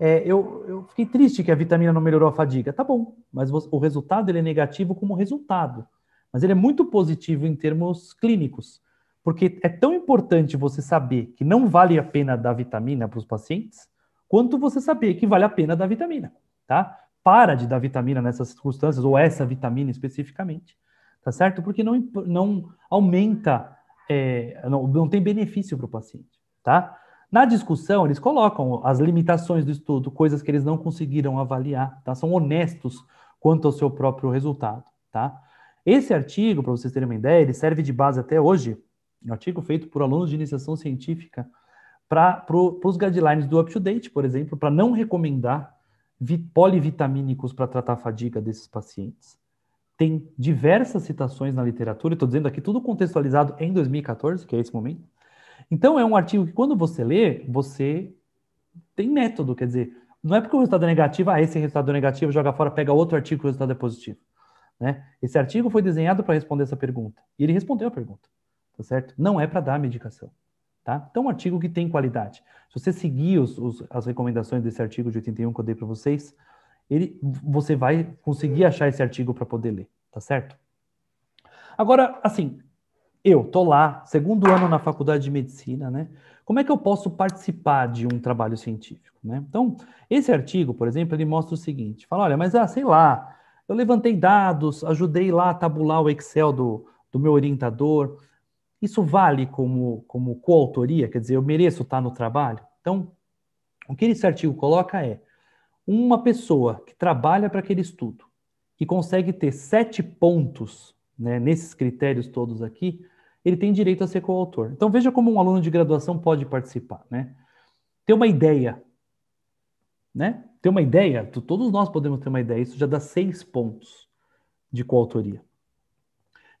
É, eu, eu, fiquei triste que a vitamina não melhorou a fadiga. Tá bom, mas o resultado ele é negativo como resultado. Mas ele é muito positivo em termos clínicos. Porque é tão importante você saber que não vale a pena dar vitamina para os pacientes, quanto você saber que vale a pena dar vitamina, tá? Para de dar vitamina nessas circunstâncias, ou essa vitamina especificamente, tá certo? Porque não, não aumenta, é, não, não tem benefício para o paciente, tá? Na discussão, eles colocam as limitações do estudo, coisas que eles não conseguiram avaliar, tá? São honestos quanto ao seu próprio resultado, tá? Esse artigo, para vocês terem uma ideia, ele serve de base até hoje um artigo feito por alunos de iniciação científica para pro, os guidelines do UpToDate, por exemplo, para não recomendar polivitamínicos para tratar a fadiga desses pacientes. Tem diversas citações na literatura, estou dizendo aqui tudo contextualizado em 2014, que é esse momento. Então, é um artigo que quando você lê, você tem método, quer dizer, não é porque o resultado é negativo, ah, esse resultado é negativo, joga fora, pega outro artigo que o resultado é positivo. Né? Esse artigo foi desenhado para responder essa pergunta, e ele respondeu a pergunta tá certo? Não é para dar medicação, tá? Então, um artigo que tem qualidade. Se você seguir os, os, as recomendações desse artigo de 81 que eu dei para vocês, ele, você vai conseguir achar esse artigo para poder ler, tá certo? Agora, assim, eu tô lá, segundo ano na faculdade de medicina, né? Como é que eu posso participar de um trabalho científico, né? Então, esse artigo, por exemplo, ele mostra o seguinte: fala, olha, mas ah, sei lá, eu levantei dados, ajudei lá a tabular o Excel do, do meu orientador, isso vale como, como coautoria? Quer dizer, eu mereço estar no trabalho? Então, o que esse artigo coloca é uma pessoa que trabalha para aquele estudo e consegue ter sete pontos né, nesses critérios todos aqui, ele tem direito a ser coautor. Então veja como um aluno de graduação pode participar, né? Ter uma ideia, né? Ter uma ideia, todos nós podemos ter uma ideia, isso já dá seis pontos de coautoria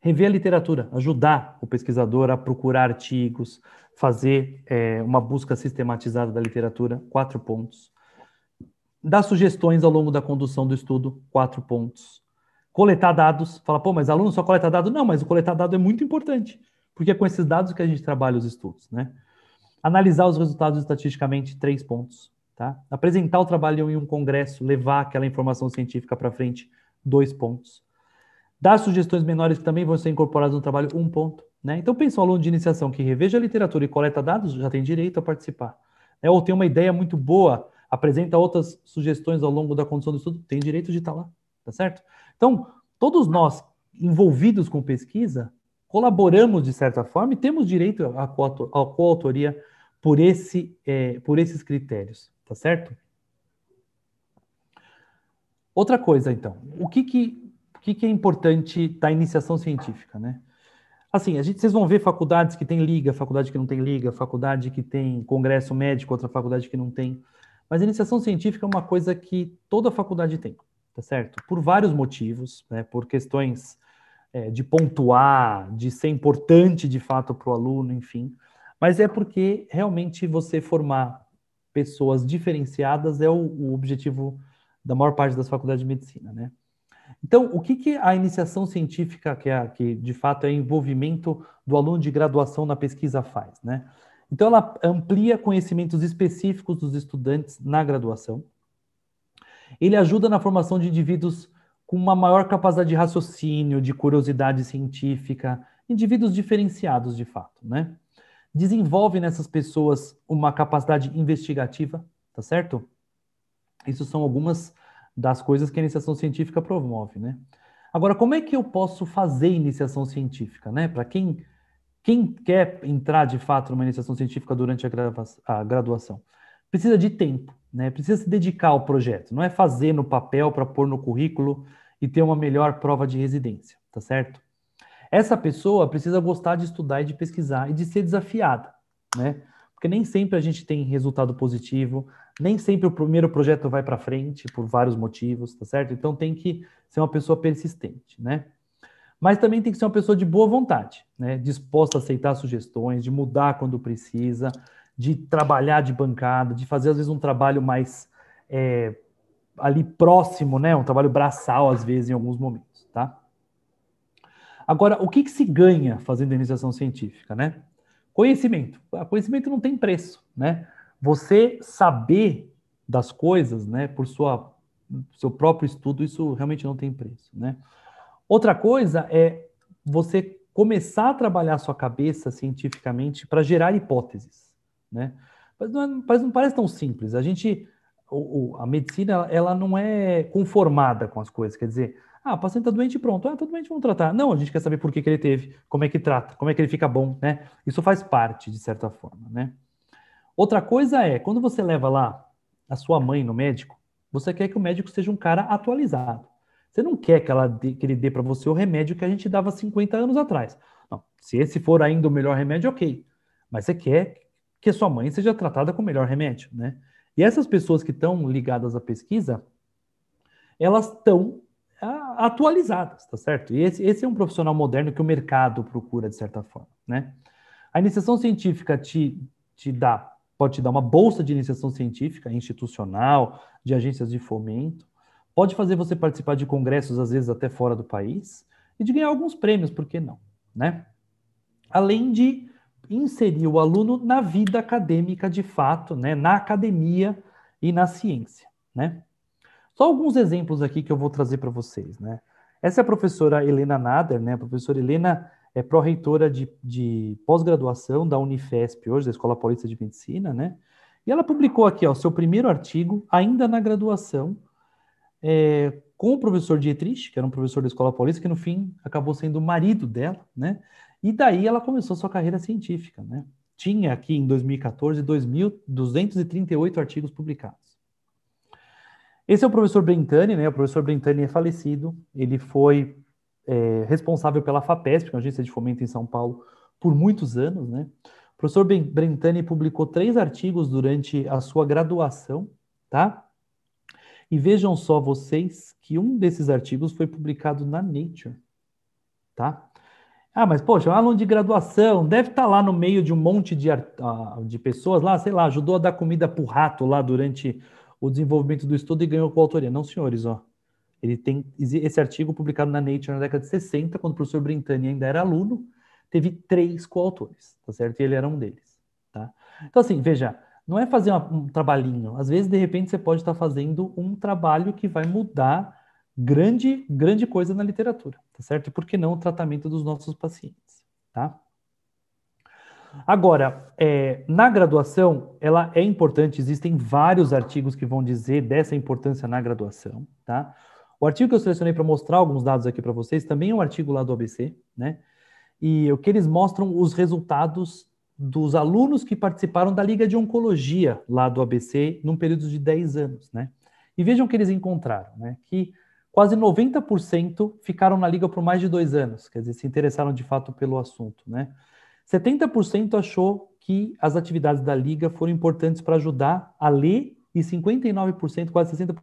rever a literatura, ajudar o pesquisador a procurar artigos, fazer é, uma busca sistematizada da literatura, quatro pontos. Dar sugestões ao longo da condução do estudo, quatro pontos. Coletar dados, fala, pô, mas aluno só coleta dado? Não, mas o coletar dado é muito importante, porque é com esses dados que a gente trabalha os estudos, né? Analisar os resultados estatisticamente, três pontos. Tá? Apresentar o trabalho em um congresso, levar aquela informação científica para frente, dois pontos. Dar sugestões menores que também vão ser incorporadas no trabalho, um ponto. Né? Então, pensa um aluno de iniciação que reveja a literatura e coleta dados, já tem direito a participar. Né? ou tem uma ideia muito boa, apresenta outras sugestões ao longo da condição do estudo, tem direito de estar lá, tá certo? Então, todos nós envolvidos com pesquisa, colaboramos de certa forma e temos direito à coautoria por, esse, é, por esses critérios, tá certo? Outra coisa, então, o que, que que, que é importante da iniciação científica, né? Assim, a gente, vocês vão ver faculdades que tem liga, faculdade que não tem liga, faculdade que tem congresso médico, outra faculdade que não tem. Mas a iniciação científica é uma coisa que toda faculdade tem, tá certo? Por vários motivos, né? Por questões é, de pontuar, de ser importante de fato para o aluno, enfim. Mas é porque realmente você formar pessoas diferenciadas é o, o objetivo da maior parte das faculdades de medicina, né? Então, o que, que a iniciação científica, que, é, que de fato é envolvimento do aluno de graduação na pesquisa, faz? Né? Então, ela amplia conhecimentos específicos dos estudantes na graduação. Ele ajuda na formação de indivíduos com uma maior capacidade de raciocínio, de curiosidade científica, indivíduos diferenciados de fato, né? Desenvolve nessas pessoas uma capacidade investigativa, tá certo? Isso são algumas das coisas que a iniciação científica promove, né? Agora, como é que eu posso fazer iniciação científica, né? Para quem, quem quer entrar de fato numa iniciação científica durante a, grava, a graduação, precisa de tempo, né? Precisa se dedicar ao projeto. Não é fazer no papel para pôr no currículo e ter uma melhor prova de residência, tá certo? Essa pessoa precisa gostar de estudar e de pesquisar e de ser desafiada, né? Porque nem sempre a gente tem resultado positivo, nem sempre o primeiro projeto vai para frente por vários motivos, tá certo? Então tem que ser uma pessoa persistente, né? Mas também tem que ser uma pessoa de boa vontade, né? Disposta a aceitar sugestões, de mudar quando precisa, de trabalhar de bancada, de fazer às vezes um trabalho mais é, ali próximo, né? Um trabalho braçal às vezes em alguns momentos, tá? Agora, o que, que se ganha fazendo iniciação científica, né? Conhecimento. Ah, conhecimento não tem preço, né? Você saber das coisas, né, por sua seu próprio estudo, isso realmente não tem preço, né? Outra coisa é você começar a trabalhar sua cabeça cientificamente para gerar hipóteses, né? Mas não, é, mas não, parece tão simples. A gente, a medicina, ela não é conformada com as coisas. Quer dizer, ah, o paciente está doente, pronto. Ah, está doente, vamos tratar. Não, a gente quer saber por que, que ele teve, como é que trata, como é que ele fica bom, né? Isso faz parte, de certa forma, né? Outra coisa é, quando você leva lá a sua mãe no médico, você quer que o médico seja um cara atualizado. Você não quer que, ela dê, que ele dê para você o remédio que a gente dava 50 anos atrás. Não, se esse for ainda o melhor remédio, ok. Mas você quer que a sua mãe seja tratada com o melhor remédio, né? E essas pessoas que estão ligadas à pesquisa, elas estão ah, atualizadas, tá certo? E esse, esse, é um profissional moderno que o mercado procura, de certa forma, né? A iniciação científica te, te dá pode te dar uma bolsa de iniciação científica institucional, de agências de fomento, pode fazer você participar de congressos, às vezes até fora do país, e de ganhar alguns prêmios, por que não? Né? Além de inserir o aluno na vida acadêmica de fato, né? na academia e na ciência. Né? Só alguns exemplos aqui que eu vou trazer para vocês. Né? Essa é a professora Helena Nader, né? a professora Helena é pró-reitora de, de pós-graduação da Unifesp, hoje, da Escola Paulista de Medicina, né? E ela publicou aqui, ó, seu primeiro artigo, ainda na graduação, é, com o professor Dietrich, que era um professor da Escola Paulista, que no fim acabou sendo o marido dela, né? E daí ela começou sua carreira científica, né? Tinha aqui em 2014 2.238 artigos publicados. Esse é o professor Brentani, né? O professor Brentani é falecido, ele foi é, responsável pela FAPESP, que é uma agência de fomento em São Paulo, por muitos anos. Né? O professor Brentani publicou três artigos durante a sua graduação, tá? E vejam só vocês que um desses artigos foi publicado na Nature, tá? Ah, mas poxa, é um aluno de graduação deve estar tá lá no meio de um monte de, ah, de pessoas lá, sei lá, ajudou a dar comida para o rato lá durante o desenvolvimento do estudo e ganhou coautoria. Não, senhores, ó. Ele tem esse artigo publicado na Nature na década de 60, quando o professor Brintani ainda era aluno, teve três coautores, tá certo? E ele era um deles, tá? Então, assim, veja, não é fazer um trabalhinho. Às vezes, de repente, você pode estar fazendo um trabalho que vai mudar grande, grande coisa na literatura, tá certo? E por que não o tratamento dos nossos pacientes, tá? Agora, é, na graduação, ela é importante, existem vários artigos que vão dizer dessa importância na graduação, tá? O artigo que eu selecionei para mostrar alguns dados aqui para vocês também é um artigo lá do ABC, né? E o que eles mostram os resultados dos alunos que participaram da Liga de Oncologia lá do ABC num período de 10 anos, né? E vejam o que eles encontraram, né? Que quase 90% ficaram na liga por mais de dois anos, quer dizer, se interessaram de fato pelo assunto, né? 70% achou que as atividades da liga foram importantes para ajudar a ler e 59%, quase 60%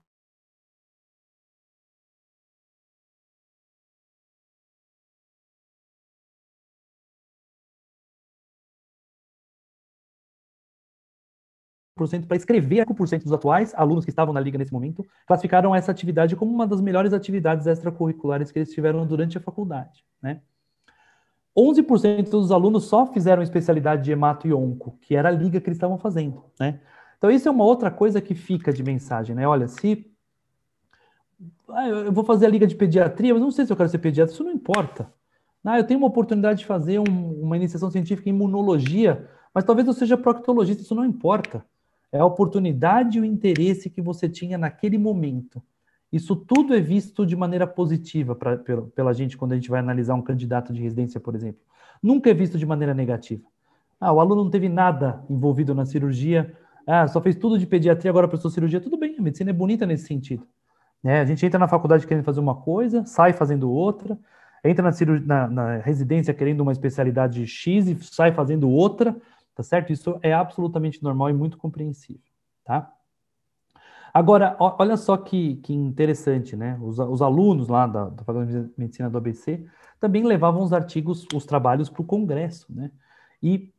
para escrever, 5% dos atuais alunos que estavam na liga nesse momento classificaram essa atividade como uma das melhores atividades extracurriculares que eles tiveram durante a faculdade, né? 11% dos alunos só fizeram especialidade de hemato e onco, que era a liga que eles estavam fazendo, né? Então isso é uma outra coisa que fica de mensagem, né? Olha, se ah, eu vou fazer a liga de pediatria, mas não sei se eu quero ser pediatra, isso não importa. Ah, eu tenho uma oportunidade de fazer um, uma iniciação científica em imunologia, mas talvez eu seja proctologista, isso não importa é a oportunidade e o interesse que você tinha naquele momento. Isso tudo é visto de maneira positiva pra, pela, pela gente quando a gente vai analisar um candidato de residência, por exemplo. Nunca é visto de maneira negativa. Ah, o aluno não teve nada envolvido na cirurgia, ah, só fez tudo de pediatria, agora prestou cirurgia. Tudo bem, a medicina é bonita nesse sentido. É, a gente entra na faculdade querendo fazer uma coisa, sai fazendo outra, entra na, cirurgia, na, na residência querendo uma especialidade X e sai fazendo outra. Tá certo? Isso é absolutamente normal e muito compreensível, tá? Agora, olha só que, que interessante, né? Os, os alunos lá da, da Faculdade de Medicina do ABC também levavam os artigos, os trabalhos para o Congresso, né? E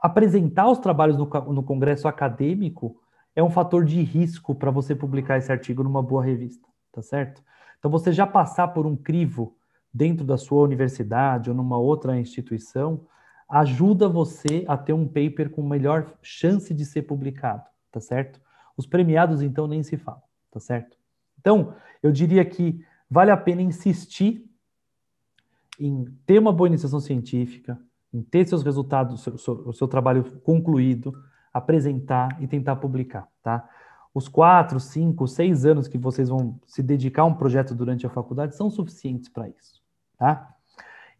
apresentar os trabalhos no, no Congresso acadêmico é um fator de risco para você publicar esse artigo numa boa revista, tá certo? Então, você já passar por um crivo dentro da sua universidade ou numa outra instituição ajuda você a ter um paper com melhor chance de ser publicado, tá certo? Os premiados, então, nem se falam, tá certo? Então, eu diria que vale a pena insistir em ter uma boa iniciação científica, em ter seus resultados, seu, seu, o seu trabalho concluído, apresentar e tentar publicar, tá? Os quatro, cinco, seis anos que vocês vão se dedicar a um projeto durante a faculdade são suficientes para isso, tá?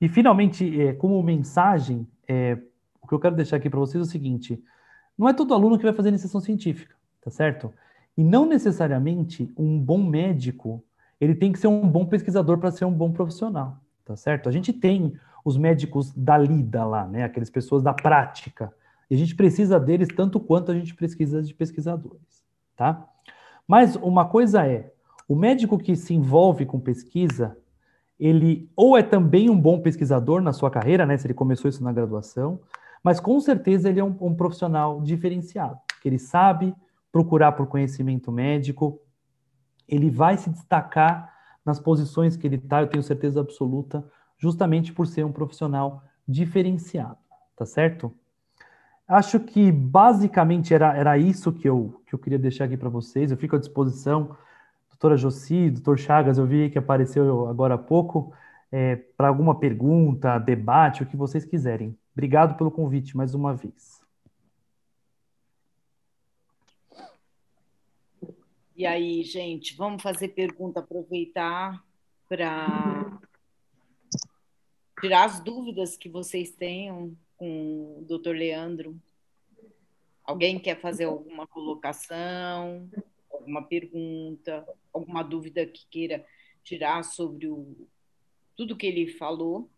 E finalmente, é, como mensagem, é, o que eu quero deixar aqui para vocês é o seguinte: não é todo aluno que vai fazer iniciação científica, tá certo? E não necessariamente um bom médico, ele tem que ser um bom pesquisador para ser um bom profissional, tá certo? A gente tem os médicos da lida lá, né? Aquelas pessoas da prática. E a gente precisa deles tanto quanto a gente precisa de pesquisadores, tá? Mas uma coisa é, o médico que se envolve com pesquisa, ele ou é também um bom pesquisador na sua carreira, né, se ele começou isso na graduação, mas com certeza ele é um, um profissional diferenciado, que ele sabe procurar por conhecimento médico, ele vai se destacar nas posições que ele está, eu tenho certeza absoluta, justamente por ser um profissional diferenciado, tá certo? Acho que basicamente era, era isso que eu, que eu queria deixar aqui para vocês. Eu fico à disposição doutora Josi, doutor Chagas, eu vi que apareceu agora há pouco, é, para alguma pergunta, debate, o que vocês quiserem. Obrigado pelo convite mais uma vez. E aí, gente, vamos fazer pergunta, aproveitar para tirar as dúvidas que vocês tenham com o doutor Leandro. Alguém quer fazer alguma colocação? alguma pergunta, alguma dúvida que queira tirar sobre o, tudo que ele falou.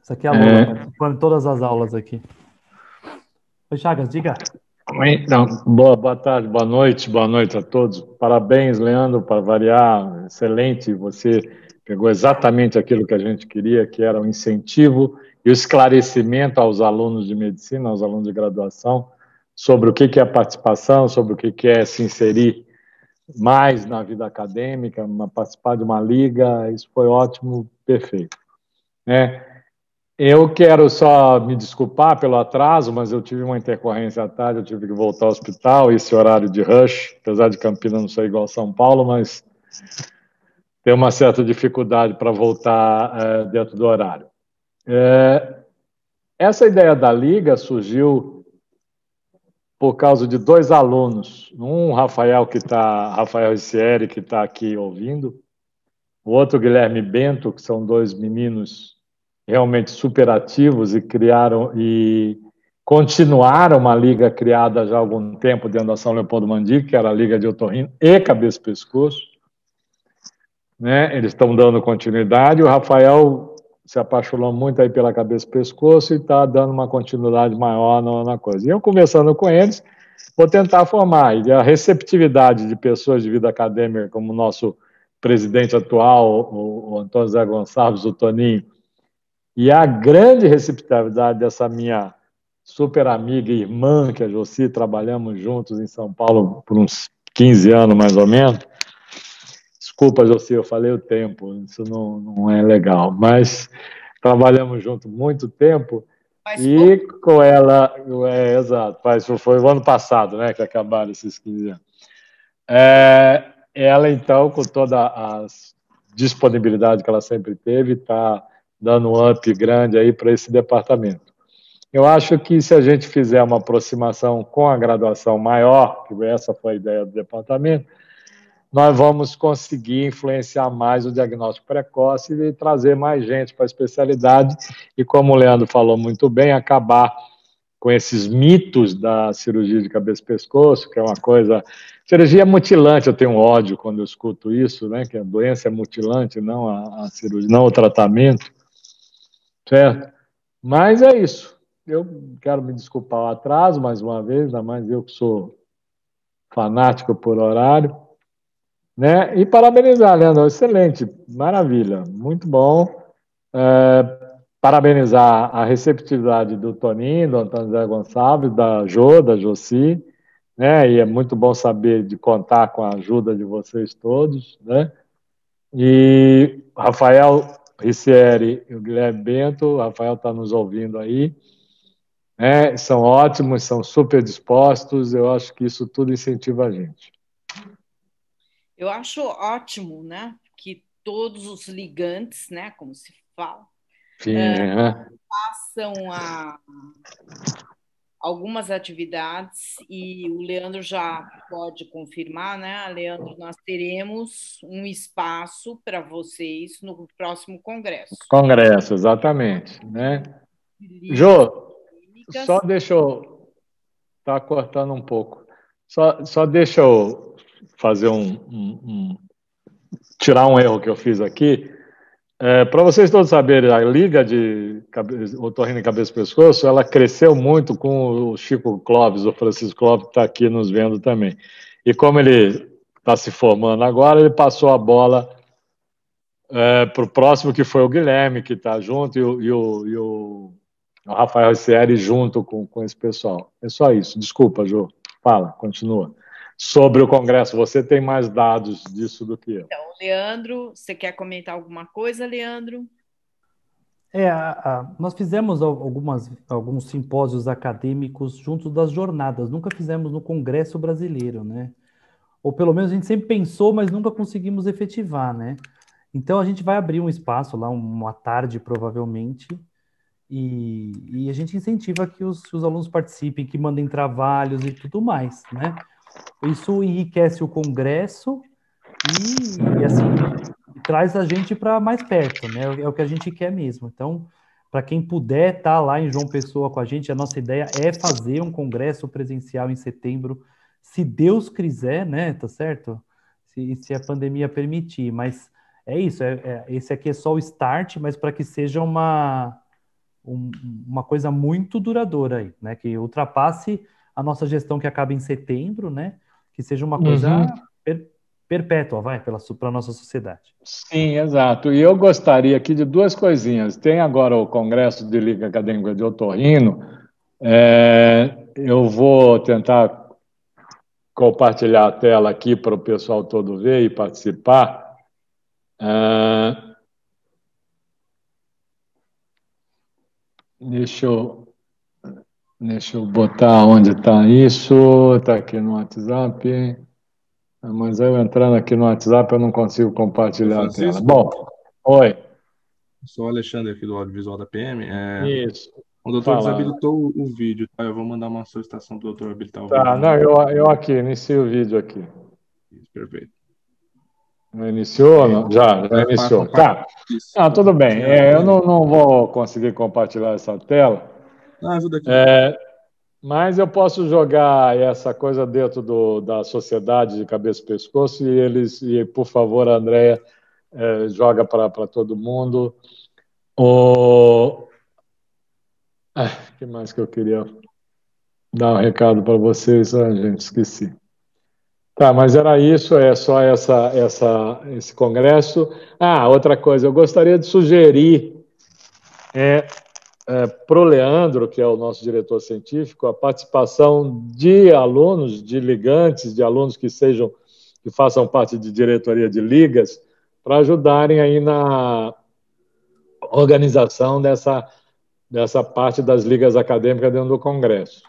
Essa aqui é a Lula, é... participando né? todas as aulas aqui. Oi, Chagas, diga. Então, boa, boa tarde, boa noite, boa noite a todos. Parabéns, Leandro, para variar, excelente. Você pegou exatamente aquilo que a gente queria, que era o um incentivo e o esclarecimento aos alunos de medicina, aos alunos de graduação, sobre o que é participação, sobre o que é se inserir mais na vida acadêmica, participar de uma liga, isso foi ótimo, perfeito. Né? Eu quero só me desculpar pelo atraso, mas eu tive uma intercorrência à tarde, eu tive que voltar ao hospital, esse horário de rush, apesar de Campinas não ser igual a São Paulo, mas tem uma certa dificuldade para voltar é, dentro do horário. É, essa ideia da liga surgiu por causa de dois alunos, um Rafael que está Rafael Ricieri que está aqui ouvindo, o outro Guilherme Bento que são dois meninos realmente superativos e criaram e continuaram uma liga criada já há algum tempo dentro da São Leopoldo Mandi, que era a liga de otorrino e cabeça e pescoço, né? Eles estão dando continuidade. O Rafael se apaixonou muito aí pela cabeça e pescoço e está dando uma continuidade maior na, coisa. E eu conversando com eles, vou tentar formar. E a receptividade de pessoas de vida acadêmica, como o nosso presidente atual, o, Antônio Zé Gonçalves, o Toninho, e a grande receptividade dessa minha super amiga e irmã, que é a Josi, trabalhamos juntos em São Paulo por uns 15 anos mais ou menos, Desculpa, José, eu falei o tempo, isso não, não é legal, mas trabalhamos junto muito tempo mas e com ela, é, exato, faz, foi o ano passado né, que acabaram esses 15 anos. É, ela, então, com toda a disponibilidade que ela sempre teve, está dando um up grande aí para esse departamento. Eu acho que se a gente fizer uma aproximação com a graduação maior, que essa foi a ideia do departamento, nós vamos conseguir influenciar mais o diagnóstico precoce e trazer mais gente para a especialidade. E como o Leandro falou muito bem, acabar com esses mitos da cirurgia de cabeça e pescoço, que é uma coisa. Cirurgia é mutilante, eu tenho ódio quando eu escuto isso, né? Que a doença é mutilante, não a, a cirurgia, não o tratamento. Certo? Mas é isso. Eu quero me desculpar o atraso mais uma vez, ainda mais eu que sou fanático por horário. Né? E parabenizar, Leandro, excelente, maravilha, muito bom. É, parabenizar a receptividade do Toninho, do Antônio Zé Gonçalves, da Jo, da Josi, né? E é muito bom saber de contar com a ajuda de vocês todos, né? E Rafael Ricieri e o Guilherme Bento, o Rafael está nos ouvindo aí, né? São ótimos, são super dispostos, eu acho que isso tudo incentiva a gente. Eu acho ótimo, né? Que todos os ligantes, né? Como se fala, é, passam é. a algumas atividades e o Leandro já pode confirmar, né? Leandro, nós teremos um espaço para vocês no próximo congresso. Congresso, exatamente, né? Jô, só deixa eu tá cortando um pouco. Só, só deixa eu fazer um, um, um, tirar um erro que eu fiz aqui. É, Para vocês todos saberem, a liga de cabeça, otorrino cabeça e pescoço, ela cresceu muito com o Chico Clóvis, o Francisco Clóvis que está aqui nos vendo também. E como ele está se formando agora, ele passou a bola é, para o próximo, que foi o Guilherme, que está junto, e o, e o, e o Rafael Sierra junto com, com esse pessoal. É só isso. Desculpa, Jô. Fala, continua sobre o Congresso. Você tem mais dados disso do que eu. Então, Leandro, você quer comentar alguma coisa, Leandro? É, a, a, nós fizemos algumas, alguns simpósios acadêmicos junto das jornadas, nunca fizemos no Congresso Brasileiro, né? Ou pelo menos a gente sempre pensou, mas nunca conseguimos efetivar, né? Então a gente vai abrir um espaço lá, uma tarde provavelmente, e, e a gente incentiva que os, os alunos participem, que mandem trabalhos e tudo mais, né? Isso enriquece o Congresso e, e assim, traz a gente para mais perto, né? É o que a gente quer mesmo. Então, para quem puder estar tá lá em João Pessoa com a gente, a nossa ideia é fazer um congresso presencial em setembro, se Deus quiser, né? Tá certo? Se, se a pandemia permitir. Mas é isso. É, é, esse aqui é só o start, mas para que seja uma um, uma coisa muito duradoura aí, né? Que ultrapasse a nossa gestão que acaba em setembro, né? Que seja uma coisa uhum. per, perpétua, vai, para a nossa sociedade. Sim, exato. E eu gostaria aqui de duas coisinhas. Tem agora o Congresso de Liga Acadêmica de Otorrino. É, eu vou tentar compartilhar a tela aqui para o pessoal todo ver e participar. É, deixa eu Deixa eu botar onde está isso. Está aqui no WhatsApp. Ah, mas eu entrando aqui no WhatsApp, eu não consigo compartilhar a tela. Bom, oi. Sou o Alexandre aqui do Audiovisual da PM. É... Isso. O doutor Fala. desabilitou o vídeo, tá? Eu vou mandar uma solicitação para o doutor habilitar o tá, vídeo. não, eu, eu aqui, iniciei o vídeo aqui. Isso, perfeito. Não iniciou? É, não? Já, já iniciou. Tá. Ah, tudo bem. É, eu é. não, não vou conseguir compartilhar essa tela, ah, ajuda aqui. É, mas eu posso jogar essa coisa dentro do, da sociedade de cabeça e pescoço e eles, e por favor, Andréia, é, joga para todo mundo. O ah, que mais que eu queria dar um recado para vocês? Ah, gente, esqueci. Tá, mas era isso, é só essa, essa, esse congresso. Ah, outra coisa, eu gostaria de sugerir é, é, pro Leandro, que é o nosso diretor científico, a participação de alunos, de ligantes, de alunos que sejam que façam parte de diretoria de ligas, para ajudarem aí na organização dessa, dessa parte das ligas acadêmicas dentro do Congresso.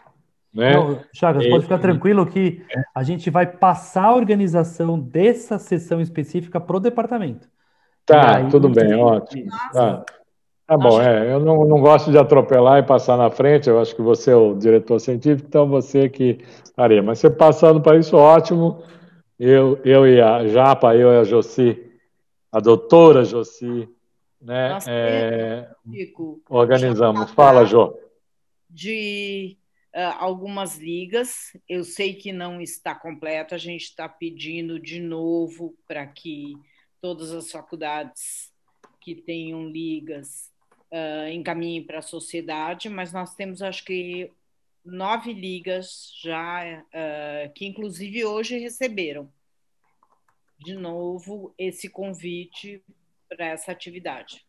Né? Não, Chagas, e... pode ficar é. tranquilo que a gente vai passar a organização dessa sessão específica para o departamento. Tá, aí, tudo bem, ótimo. Tá. Tá bom, acho... é, eu não, não gosto de atropelar e passar na frente, eu acho que você é o diretor científico, então você que faria. Mas você passando para isso, ótimo. Eu, eu e a Japa, eu e a Josi, a doutora Josi, né, é, é organizamos. Fala, Jô. De uh, algumas ligas, eu sei que não está completo, a gente está pedindo de novo para que todas as faculdades que tenham ligas uh, encaminhe para a sociedade, mas nós temos, acho que, nove ligas já, uh, que inclusive hoje receberam de novo esse convite para essa atividade.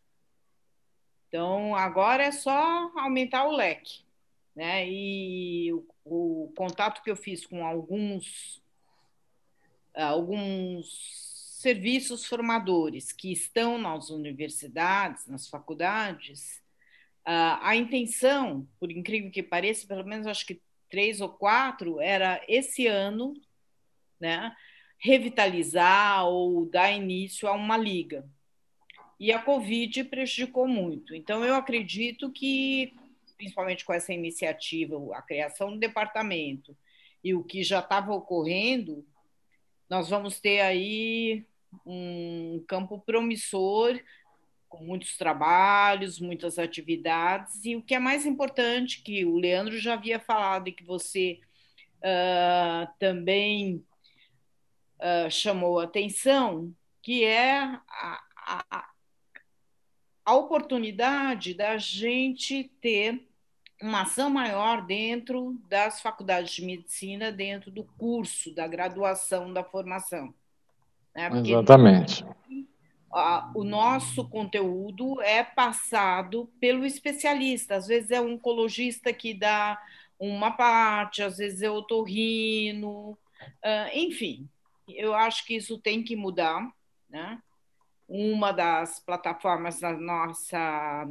Então, agora é só aumentar o leque. Né? E o, o contato que eu fiz com alguns, alguns serviços formadores que estão nas universidades, nas faculdades, a intenção, por incrível que pareça, pelo menos acho que três ou quatro, era esse ano né, revitalizar ou dar início a uma liga. E a Covid prejudicou muito. Então, eu acredito que, principalmente com essa iniciativa, a criação do departamento e o que já estava ocorrendo, nós vamos ter aí um campo promissor, com muitos trabalhos, muitas atividades, e o que é mais importante, que o Leandro já havia falado e que você uh, também uh, chamou atenção, que é a, a, a oportunidade da gente ter uma ação maior dentro das faculdades de medicina, dentro do curso, da graduação, da formação. Né? Exatamente. o nosso conteúdo é passado pelo especialista. Às vezes é um oncologista que dá uma parte, às vezes é otorrino, ah, enfim. Eu acho que isso tem que mudar, né? Uma das plataformas da nossa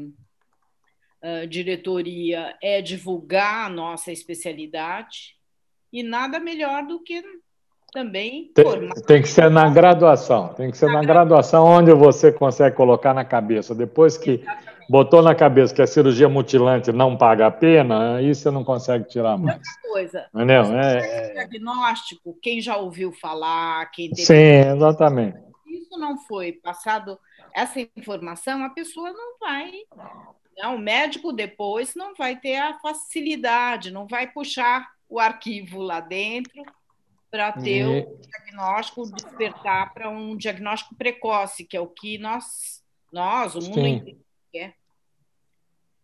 ah, diretoria é divulgar a nossa especialidade, e nada melhor do que também tem, Tem que ser na graduação, tem que ser na, na graduação onde você consegue colocar na cabeça. Depois que Exatamente. botou na cabeça que a cirurgia mutilante não paga a pena, aí você não consegue tirar mais. Outra coisa. Entendeu? É, é. diagnóstico, quem já ouviu falar, quem teve... Sim, exatamente. Isso não foi passado essa informação, a pessoa não vai né, o médico depois não vai ter a facilidade, não vai puxar o arquivo lá dentro para ter e... o diagnóstico, despertar para um diagnóstico precoce, que é o que nós, nós o mundo inteiro quer, é.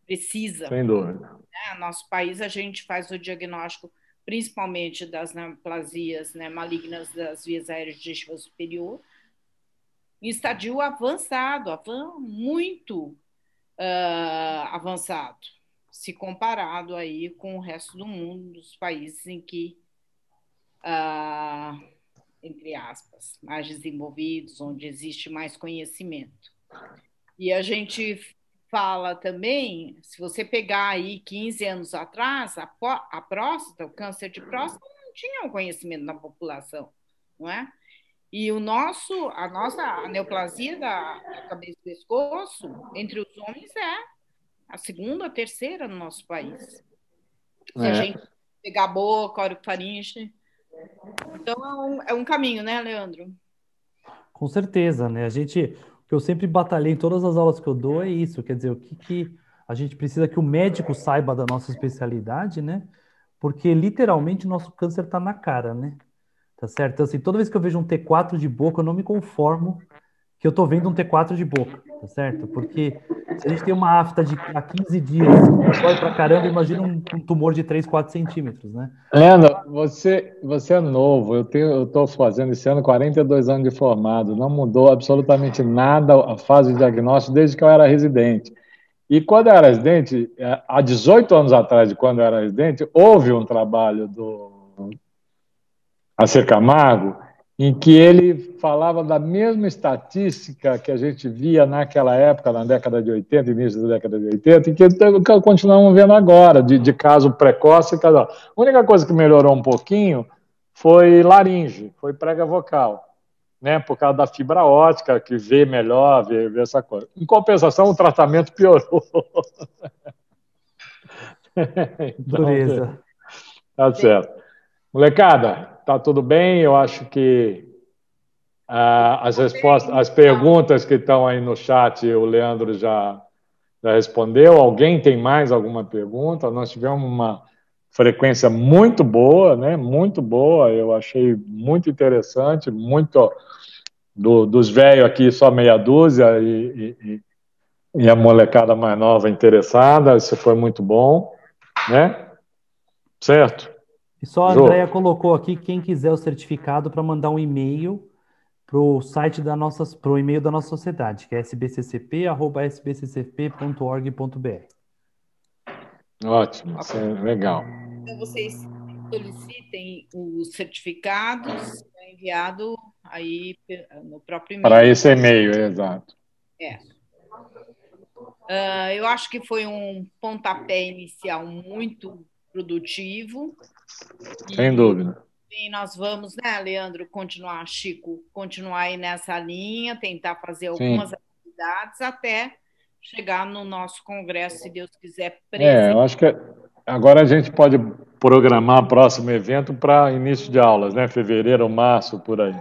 precisa. Sem dúvida. Né? Nosso país, a gente faz o diagnóstico principalmente das neoplasias né, malignas das vias aéreas digestivas superior, em estadio avançado, muito uh, avançado, se comparado aí com o resto do mundo, dos países em que ah, entre aspas, mais desenvolvidos, onde existe mais conhecimento. E a gente fala também, se você pegar aí 15 anos atrás, a, a próstata, o câncer de próstata não tinha o um conhecimento na população, não é? E o nosso, a nossa a neoplasia da, da cabeça e pescoço, entre os homens, é a segunda, a terceira no nosso país. Se é. a gente pegar a boca, a faringe, então é um, é um caminho, né, Leandro? Com certeza, né? A gente, o que eu sempre batalhei em todas as aulas que eu dou é isso, quer dizer, o que, que a gente precisa que o médico saiba da nossa especialidade, né? Porque literalmente o nosso câncer está na cara, né? Tá certo? Então, assim, toda vez que eu vejo um T4 de boca, eu não me conformo que eu estou vendo um T4 de boca, tá certo? Porque se a gente tem uma afta de há 15 dias, dói pra caramba, imagina um, um, tumor de 3, 4 centímetros, né? Leandro, você, você é novo, eu, tenho, eu tô fazendo esse ano 42 anos de formado, não mudou absolutamente nada a fase de diagnóstico desde que eu era residente. E quando eu era residente, eh, há 18 anos atrás de quando eu era residente, houve um trabalho do Acer Camargo, em que ele falava da mesma estatística que a gente via naquela época, na década de 80, início da década de 80, e que continuamos vendo agora, de, de caso precoce e caso. A única coisa que melhorou um pouquinho foi laringe, foi prega vocal, né, por causa da fibra ótica, que vê melhor, vê, vê essa coisa. Em compensação, o tratamento piorou. então, Dureza. Tá certo. Molecada, tá tudo bem. Eu acho que ah, as tá respostas, então. as perguntas que estão aí no chat, o Leandro já, já respondeu. Alguém tem mais alguma pergunta? Nós tivemos uma frequência muito boa, né? Muito boa. Eu achei muito interessante, muito do, dos velhos aqui só meia dúzia e, e, e a molecada mais nova interessada. Isso foi muito bom, né? Certo. E só a Andrea colocou aqui quem quiser o certificado para mandar um e-mail para o site da nossa para o e-mail da nossa sociedade, que é sbccp@sbccp.org.br. Ótimo, isso é legal. Então vocês solicitem os certificados é enviado aí no próprio e-mail. Para esse e-mail, é exato. É. Uh, eu acho que foi um pontapé inicial muito produtivo. Sem e, dúvida. E nós vamos, né, Leandro, continuar, Chico, continuar aí nessa linha, tentar fazer algumas Sim. atividades até chegar no nosso congresso, se Deus quiser. Presente. É, eu acho que agora a gente pode programar o próximo evento para início de aulas, né? Fevereiro março, por aí.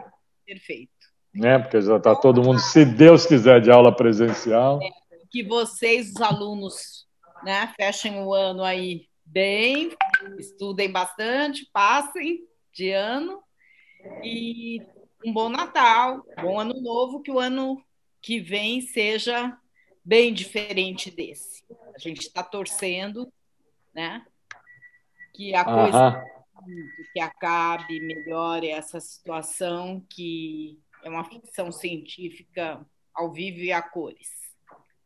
Perfeito. Né? Porque já está então, todo mundo, tá. se Deus quiser, de aula presencial. É, que vocês, os alunos, né, fechem o ano aí bem Estudem bastante, passem de ano e um bom Natal, bom ano novo, que o ano que vem seja bem diferente desse. A gente está torcendo, né? Que a Aham. coisa que acabe, melhore essa situação que é uma ficção científica ao vivo e a cores,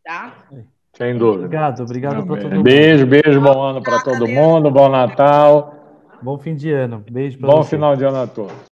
tá? É. Sem dúvida. Obrigado, obrigado para todo mundo. Beijo, beijo, bom ano para todo mundo, bom Natal. Bom fim de ano. Beijo para Bom você. final de ano a todos.